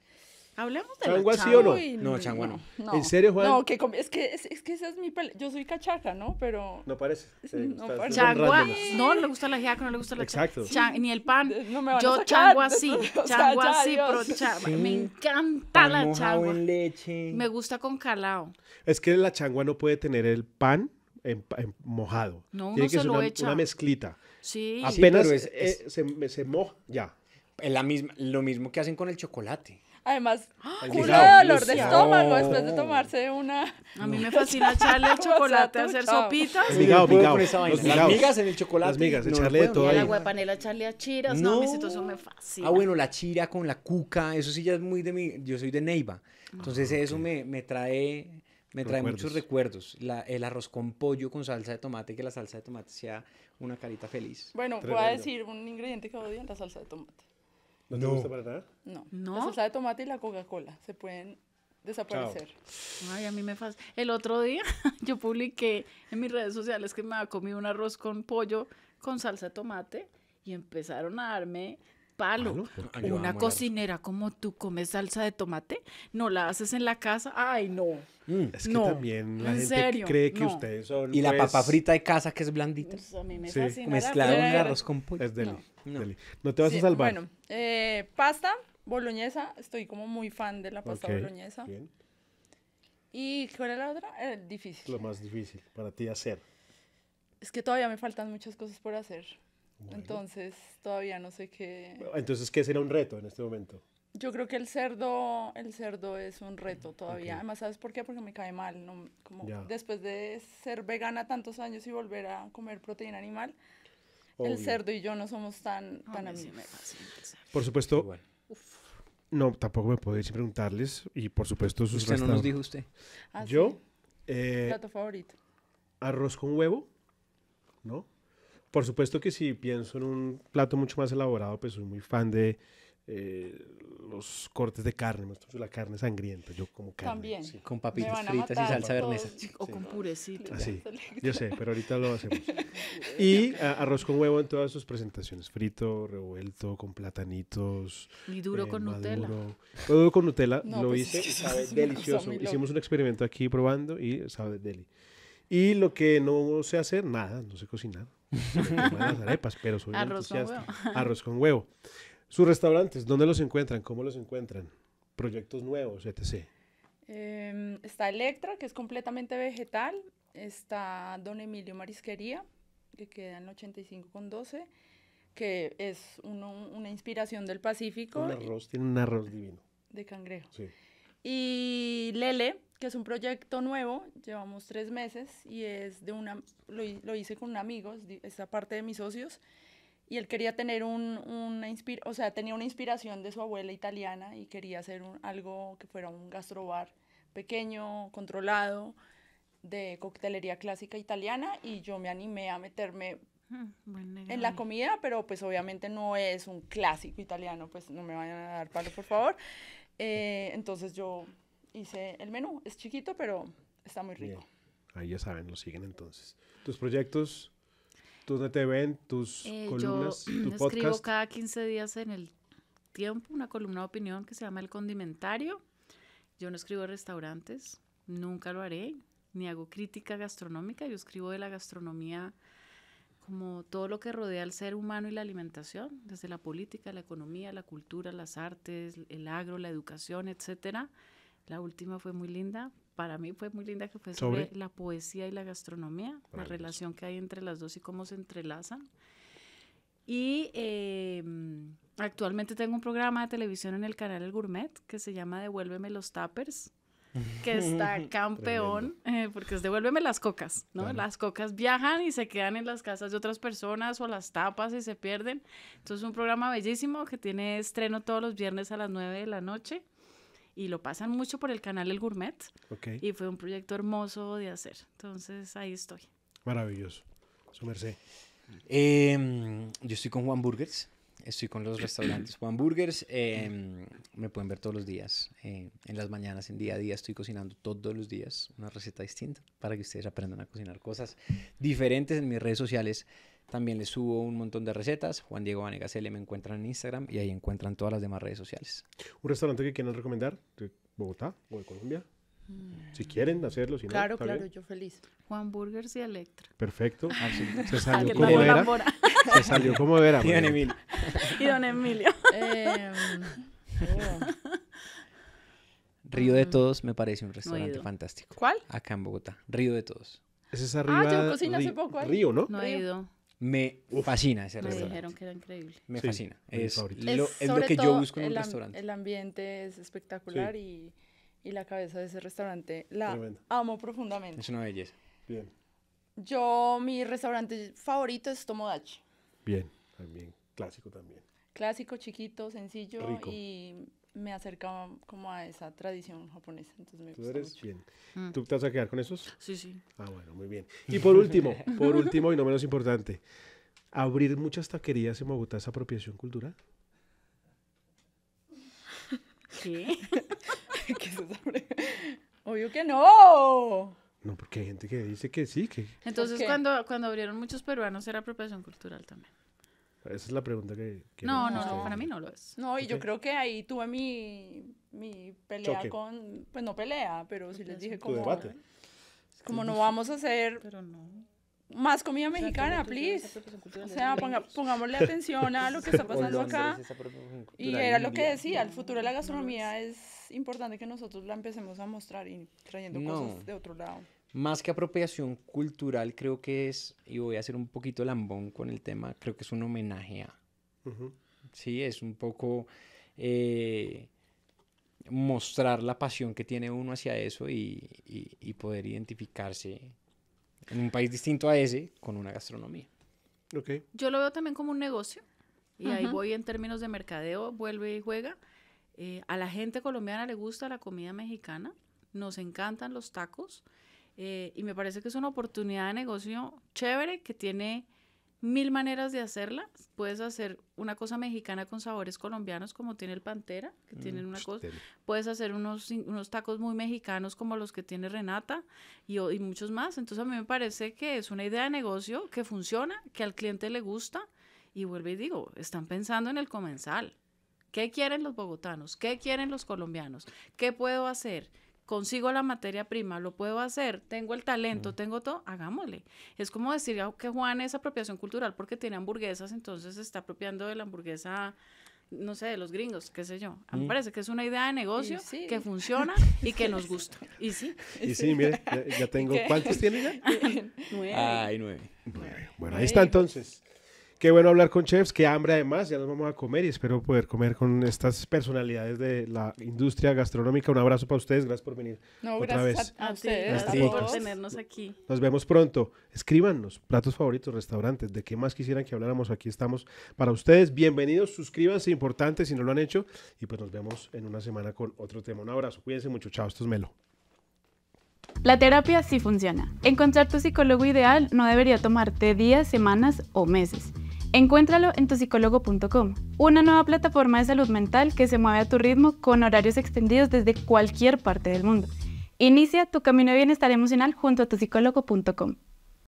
Hablemos de ¿Changua los sí o no? no, Changua no. ¿En serio, Juan? No, es que, es, que esa es mi... Yo soy cachaca, ¿no? Pero... No eh, parece. no Changua, no le gusta la jaca, no le gusta la Exacto. ni el pan. No me van yo a Changua sí, Changua sí, pero changua... me encanta la Changua. en leche. Me gusta con calao. Es que la Changua no puede tener el pan en, mojado. No, Tiene uno que ser una, una mezclita. Sí. Apenas sí, eh, se, moja, ya. la misma, lo mismo que hacen con el chocolate. Además, un de dolor de estómago después de tomarse una. A mí me fascina echarle el chocolate, hacer sopitas. Las migas en el chocolate. Las migas, echarle de todo. Y agua de panela, echarle a chiras. No, mi situación me fascina. Ah, bueno, la chira con la cuca, eso sí ya es muy de mi. Yo soy de Neiva. Entonces, ah, eso me, trae. Me trae muchos recuerdos. el arroz con pollo con salsa de tomate, que la salsa de tomate sea una carita feliz. Bueno, voy a decir un ingrediente que odio, la salsa de tomate. ¿No, te gusta para nada? No. La salsa de tomate y la Coca-Cola se pueden desaparecer. Ay, a mí me fas- El otro día yo publiqué en mis redes sociales que me había comido un arroz con pollo con salsa de tomate y empezaron a darme palo. una cocinera como tú comes salsa de tomate, no la haces en la casa. Ay, no. Mm. es que también la gente cree que ustedes son. Y la pues, papa frita de casa que es blandita. Pues, me arroz con pollo. Es No, te vas a salvar. Eh, pasta boloñesa. Estoy como muy fan de la pasta boloñesa. ¿Y cuál es la otra? Eh, difícil. Lo más difícil para ti hacer. Es que todavía me faltan muchas cosas por hacer. Entonces, todavía no sé qué. Entonces, ¿qué será un reto en este momento? Yo creo que el cerdo, el cerdo es un reto todavía. Además, ¿sabes por qué? Porque me cae mal. como Después de ser vegana tantos años y volver a comer proteína animal, el cerdo y yo no somos tan, tan amigos. por supuesto, no, tampoco me podéis preguntarles. Y por supuesto, sus Usted no nos dijo usted. Ah, yo, eh, plato favorito. Arroz con huevo, ¿no? Por supuesto que si pienso en un plato mucho más elaborado, pues soy muy fan de eh, los cortes de carne, la carne sangrienta, yo como carne. Con papitas fritas y salsa bernesa. O con ah, purecito. Así, yo sé, pero ahorita lo hacemos. Y ah, arroz con huevo en todas sus presentaciones, frito, revuelto, con platanitos. Y duro eh, con Nutella. duro con Nutella, lo pues hice sabe delicioso. Hicimos un experimento aquí probando y sabe deli. Y lo que no sé hacer, nada, no sé cocinar arepas, pero arroz Con huevo. Sus restaurantes, ¿dónde los encuentran? ¿Cómo los encuentran? Proyectos nuevos, etc. Em, está Electra, que es completamente vegetal. Está Don Emilio Marisquería, que queda en 85 con 12, que es una inspiración del Pacífico. Un arroz, tiene un arroz divino. De cangrejo. Y Lele, que es un proyecto nuevo, llevamos tres meses y es de una, lo, hice con un amigo, parte de mis socios, y él quería tener un, una o sea, tenía una inspiración de su abuela italiana y quería hacer un, algo que fuera un gastrobar pequeño, controlado, de coctelería clásica italiana y yo me animé a meterme mm, en la comida, pero pues obviamente no es un clásico italiano, pues no me vayan a dar palo, por favor. Eh, entonces yo hice el menú. Es chiquito, pero está muy rico. Ahí ya saben, lo siguen entonces. ¿Tus proyectos? tus dónde te ven? ¿Tus eh, columnas? Yo ¿Tu podcast? escribo cada 15 días en el tiempo una columna de opinión que se llama El Condimentario. Yo no escribo de restaurantes, nunca lo haré, ni hago crítica gastronómica. Yo escribo de la gastronomía como todo lo que rodea al ser humano y la alimentación, desde la política, la economía, la cultura, las artes, el agro, la educación, etcétera la última fue muy linda. Para mí fue muy linda que fue sobre, la poesía y la gastronomía, la relación que hay entre las dos y cómo se entrelazan. Y em, actualmente tengo un programa de televisión en el canal El Gourmet que se llama Devuélveme los Tappers que está campeón, eh, porque es devuélveme las cocas, ¿no? Las cocas viajan y se quedan en las casas de otras personas o las tapas y se pierden. Entonces, es un programa bellísimo que tiene estreno todos los viernes a las 9 de la noche y lo pasan mucho por el canal El Gourmet. Y fue un proyecto hermoso de hacer. Entonces ahí estoy. Maravilloso. Su merced. Em, yo estoy con Juan Burgers. Estoy con los restaurantes Juan Burgers. Em, me pueden ver todos los días. Eh, en las mañanas, en día a día, estoy cocinando todos los días una receta distinta para que ustedes aprendan a cocinar cosas diferentes en mis redes sociales. También les subo un montón de recetas. Juan Diego Vanegas L me encuentran en Instagram y ahí encuentran todas las demás redes sociales. ¿Un restaurante que quieran recomendar de Bogotá o de Colombia? Mm. Si quieren hacerlo, si claro, Claro, yo feliz. Juan Burgers y Electra. Perfecto. Ah, Se salió como era. Se salió como era. Y don Emilio. y don Emilio. Eh, oh. Oh. Río de mm. Todos me parece un restaurante fantástico. ¿Cuál? Acá en Bogotá. Río de Todos. Ese es arriba. Ah, yo cociné hace poco ahí. Río, ¿no? No he ido. Me fascina ese restaurante. Me dijeron que era increíble. Me fascina. Es, lo, que yo busco en un restaurante. El ambiente es espectacular y, y, la cabeza de ese restaurante la amo profundamente. Es una belleza. Bien. Yo, mi restaurante favorito es Tomodachi. Bien, también. Clásico también. Clásico, chiquito, sencillo y me acerca como a esa tradición japonesa. Entonces me Tú mm. ¿Tú te vas a quedar con esos? Sí, sí. Ah, bueno, muy bien. Y por último, por último y no menos importante, abrir muchas taquerías en Bogotá es apropiación cultural. ¿Qué? Obvio que no. No, porque hay gente que dice que sí, que... Entonces, cuando, cuando abrieron muchos peruanos era apropiación cultural también. Esa es la pregunta que... no, no, para mí no lo es. No, y yo creo que ahí tuve mi, mi pelea con... Pues no pelea, pero sí les dije como... Como no vamos a hacer... más comida mexicana, please. O sea, pongámosle atención a lo que está pasando acá. Y era lo que decía, el futuro de la gastronomía es importante que nosotros la empecemos a mostrar y trayendo cosas de otro lado más que apropiación cultural, creo que es, y voy a hacer un poquito lambón con el tema, creo que es un homenaje a. Sí, es un poco eh, mostrar la pasión que tiene uno hacia eso y, poder identificarse en un país distinto a ese con una gastronomía. Okay. Yo lo veo también como un negocio y ahí voy en términos de mercadeo, vuelve y juega. Eh, a la gente colombiana le gusta la comida mexicana, nos encantan los tacos. Eh, y me parece que es una oportunidad de negocio chévere que tiene mil maneras de hacerla. Puedes hacer una cosa mexicana con sabores colombianos como tiene el Pantera, que mm, tienen una pues cosa. Puedes hacer unos, tacos muy mexicanos como los que tiene Renata y, muchos más. Entonces a mí me parece que es una idea de negocio que funciona, que al cliente le gusta y vuelve y digo, están pensando en el comensal. ¿Qué quieren los bogotanos? ¿Qué quieren los colombianos? ¿Qué puedo hacer? consigo la materia prima, lo puedo hacer, tengo el talento, mm. tengo todo, hagámosle. Es como decir que Juan es apropiación cultural porque tiene hamburguesas, entonces se está apropiando de la hamburguesa no sé, de los gringos, qué sé yo. A mí me mm. parece que es una idea de negocio que funciona y que nos gusta. Y sí. Y sí, mire, ya, tengo. ¿Cuántos tienen ya? nueve. Ay, nueve. Bueno, ahí está entonces. Qué bueno hablar con chefs, qué hambre además, ya nos vamos a comer y espero poder comer con estas personalidades de la industria gastronómica. Un abrazo para ustedes, gracias por venir. otra gracias vez. a, ustedes gracias por tenernos aquí. Nos vemos pronto. Escríbanos, platos favoritos, restaurantes, de qué más quisieran que habláramos, aquí estamos para ustedes. Bienvenidos, suscríbanse, importante si no lo han hecho y pues nos vemos en una semana con otro tema. Un abrazo, cuídense mucho, chao, esto es Melo. La terapia sí funciona. Encontrar tu psicólogo ideal no debería tomarte días, semanas o meses. Encuéntralo en tupsicólogo.com, una nueva plataforma de salud mental que se mueve a tu ritmo con horarios extendidos desde cualquier parte del mundo. Inicia tu camino de bienestar emocional junto a tupsicólogo.com.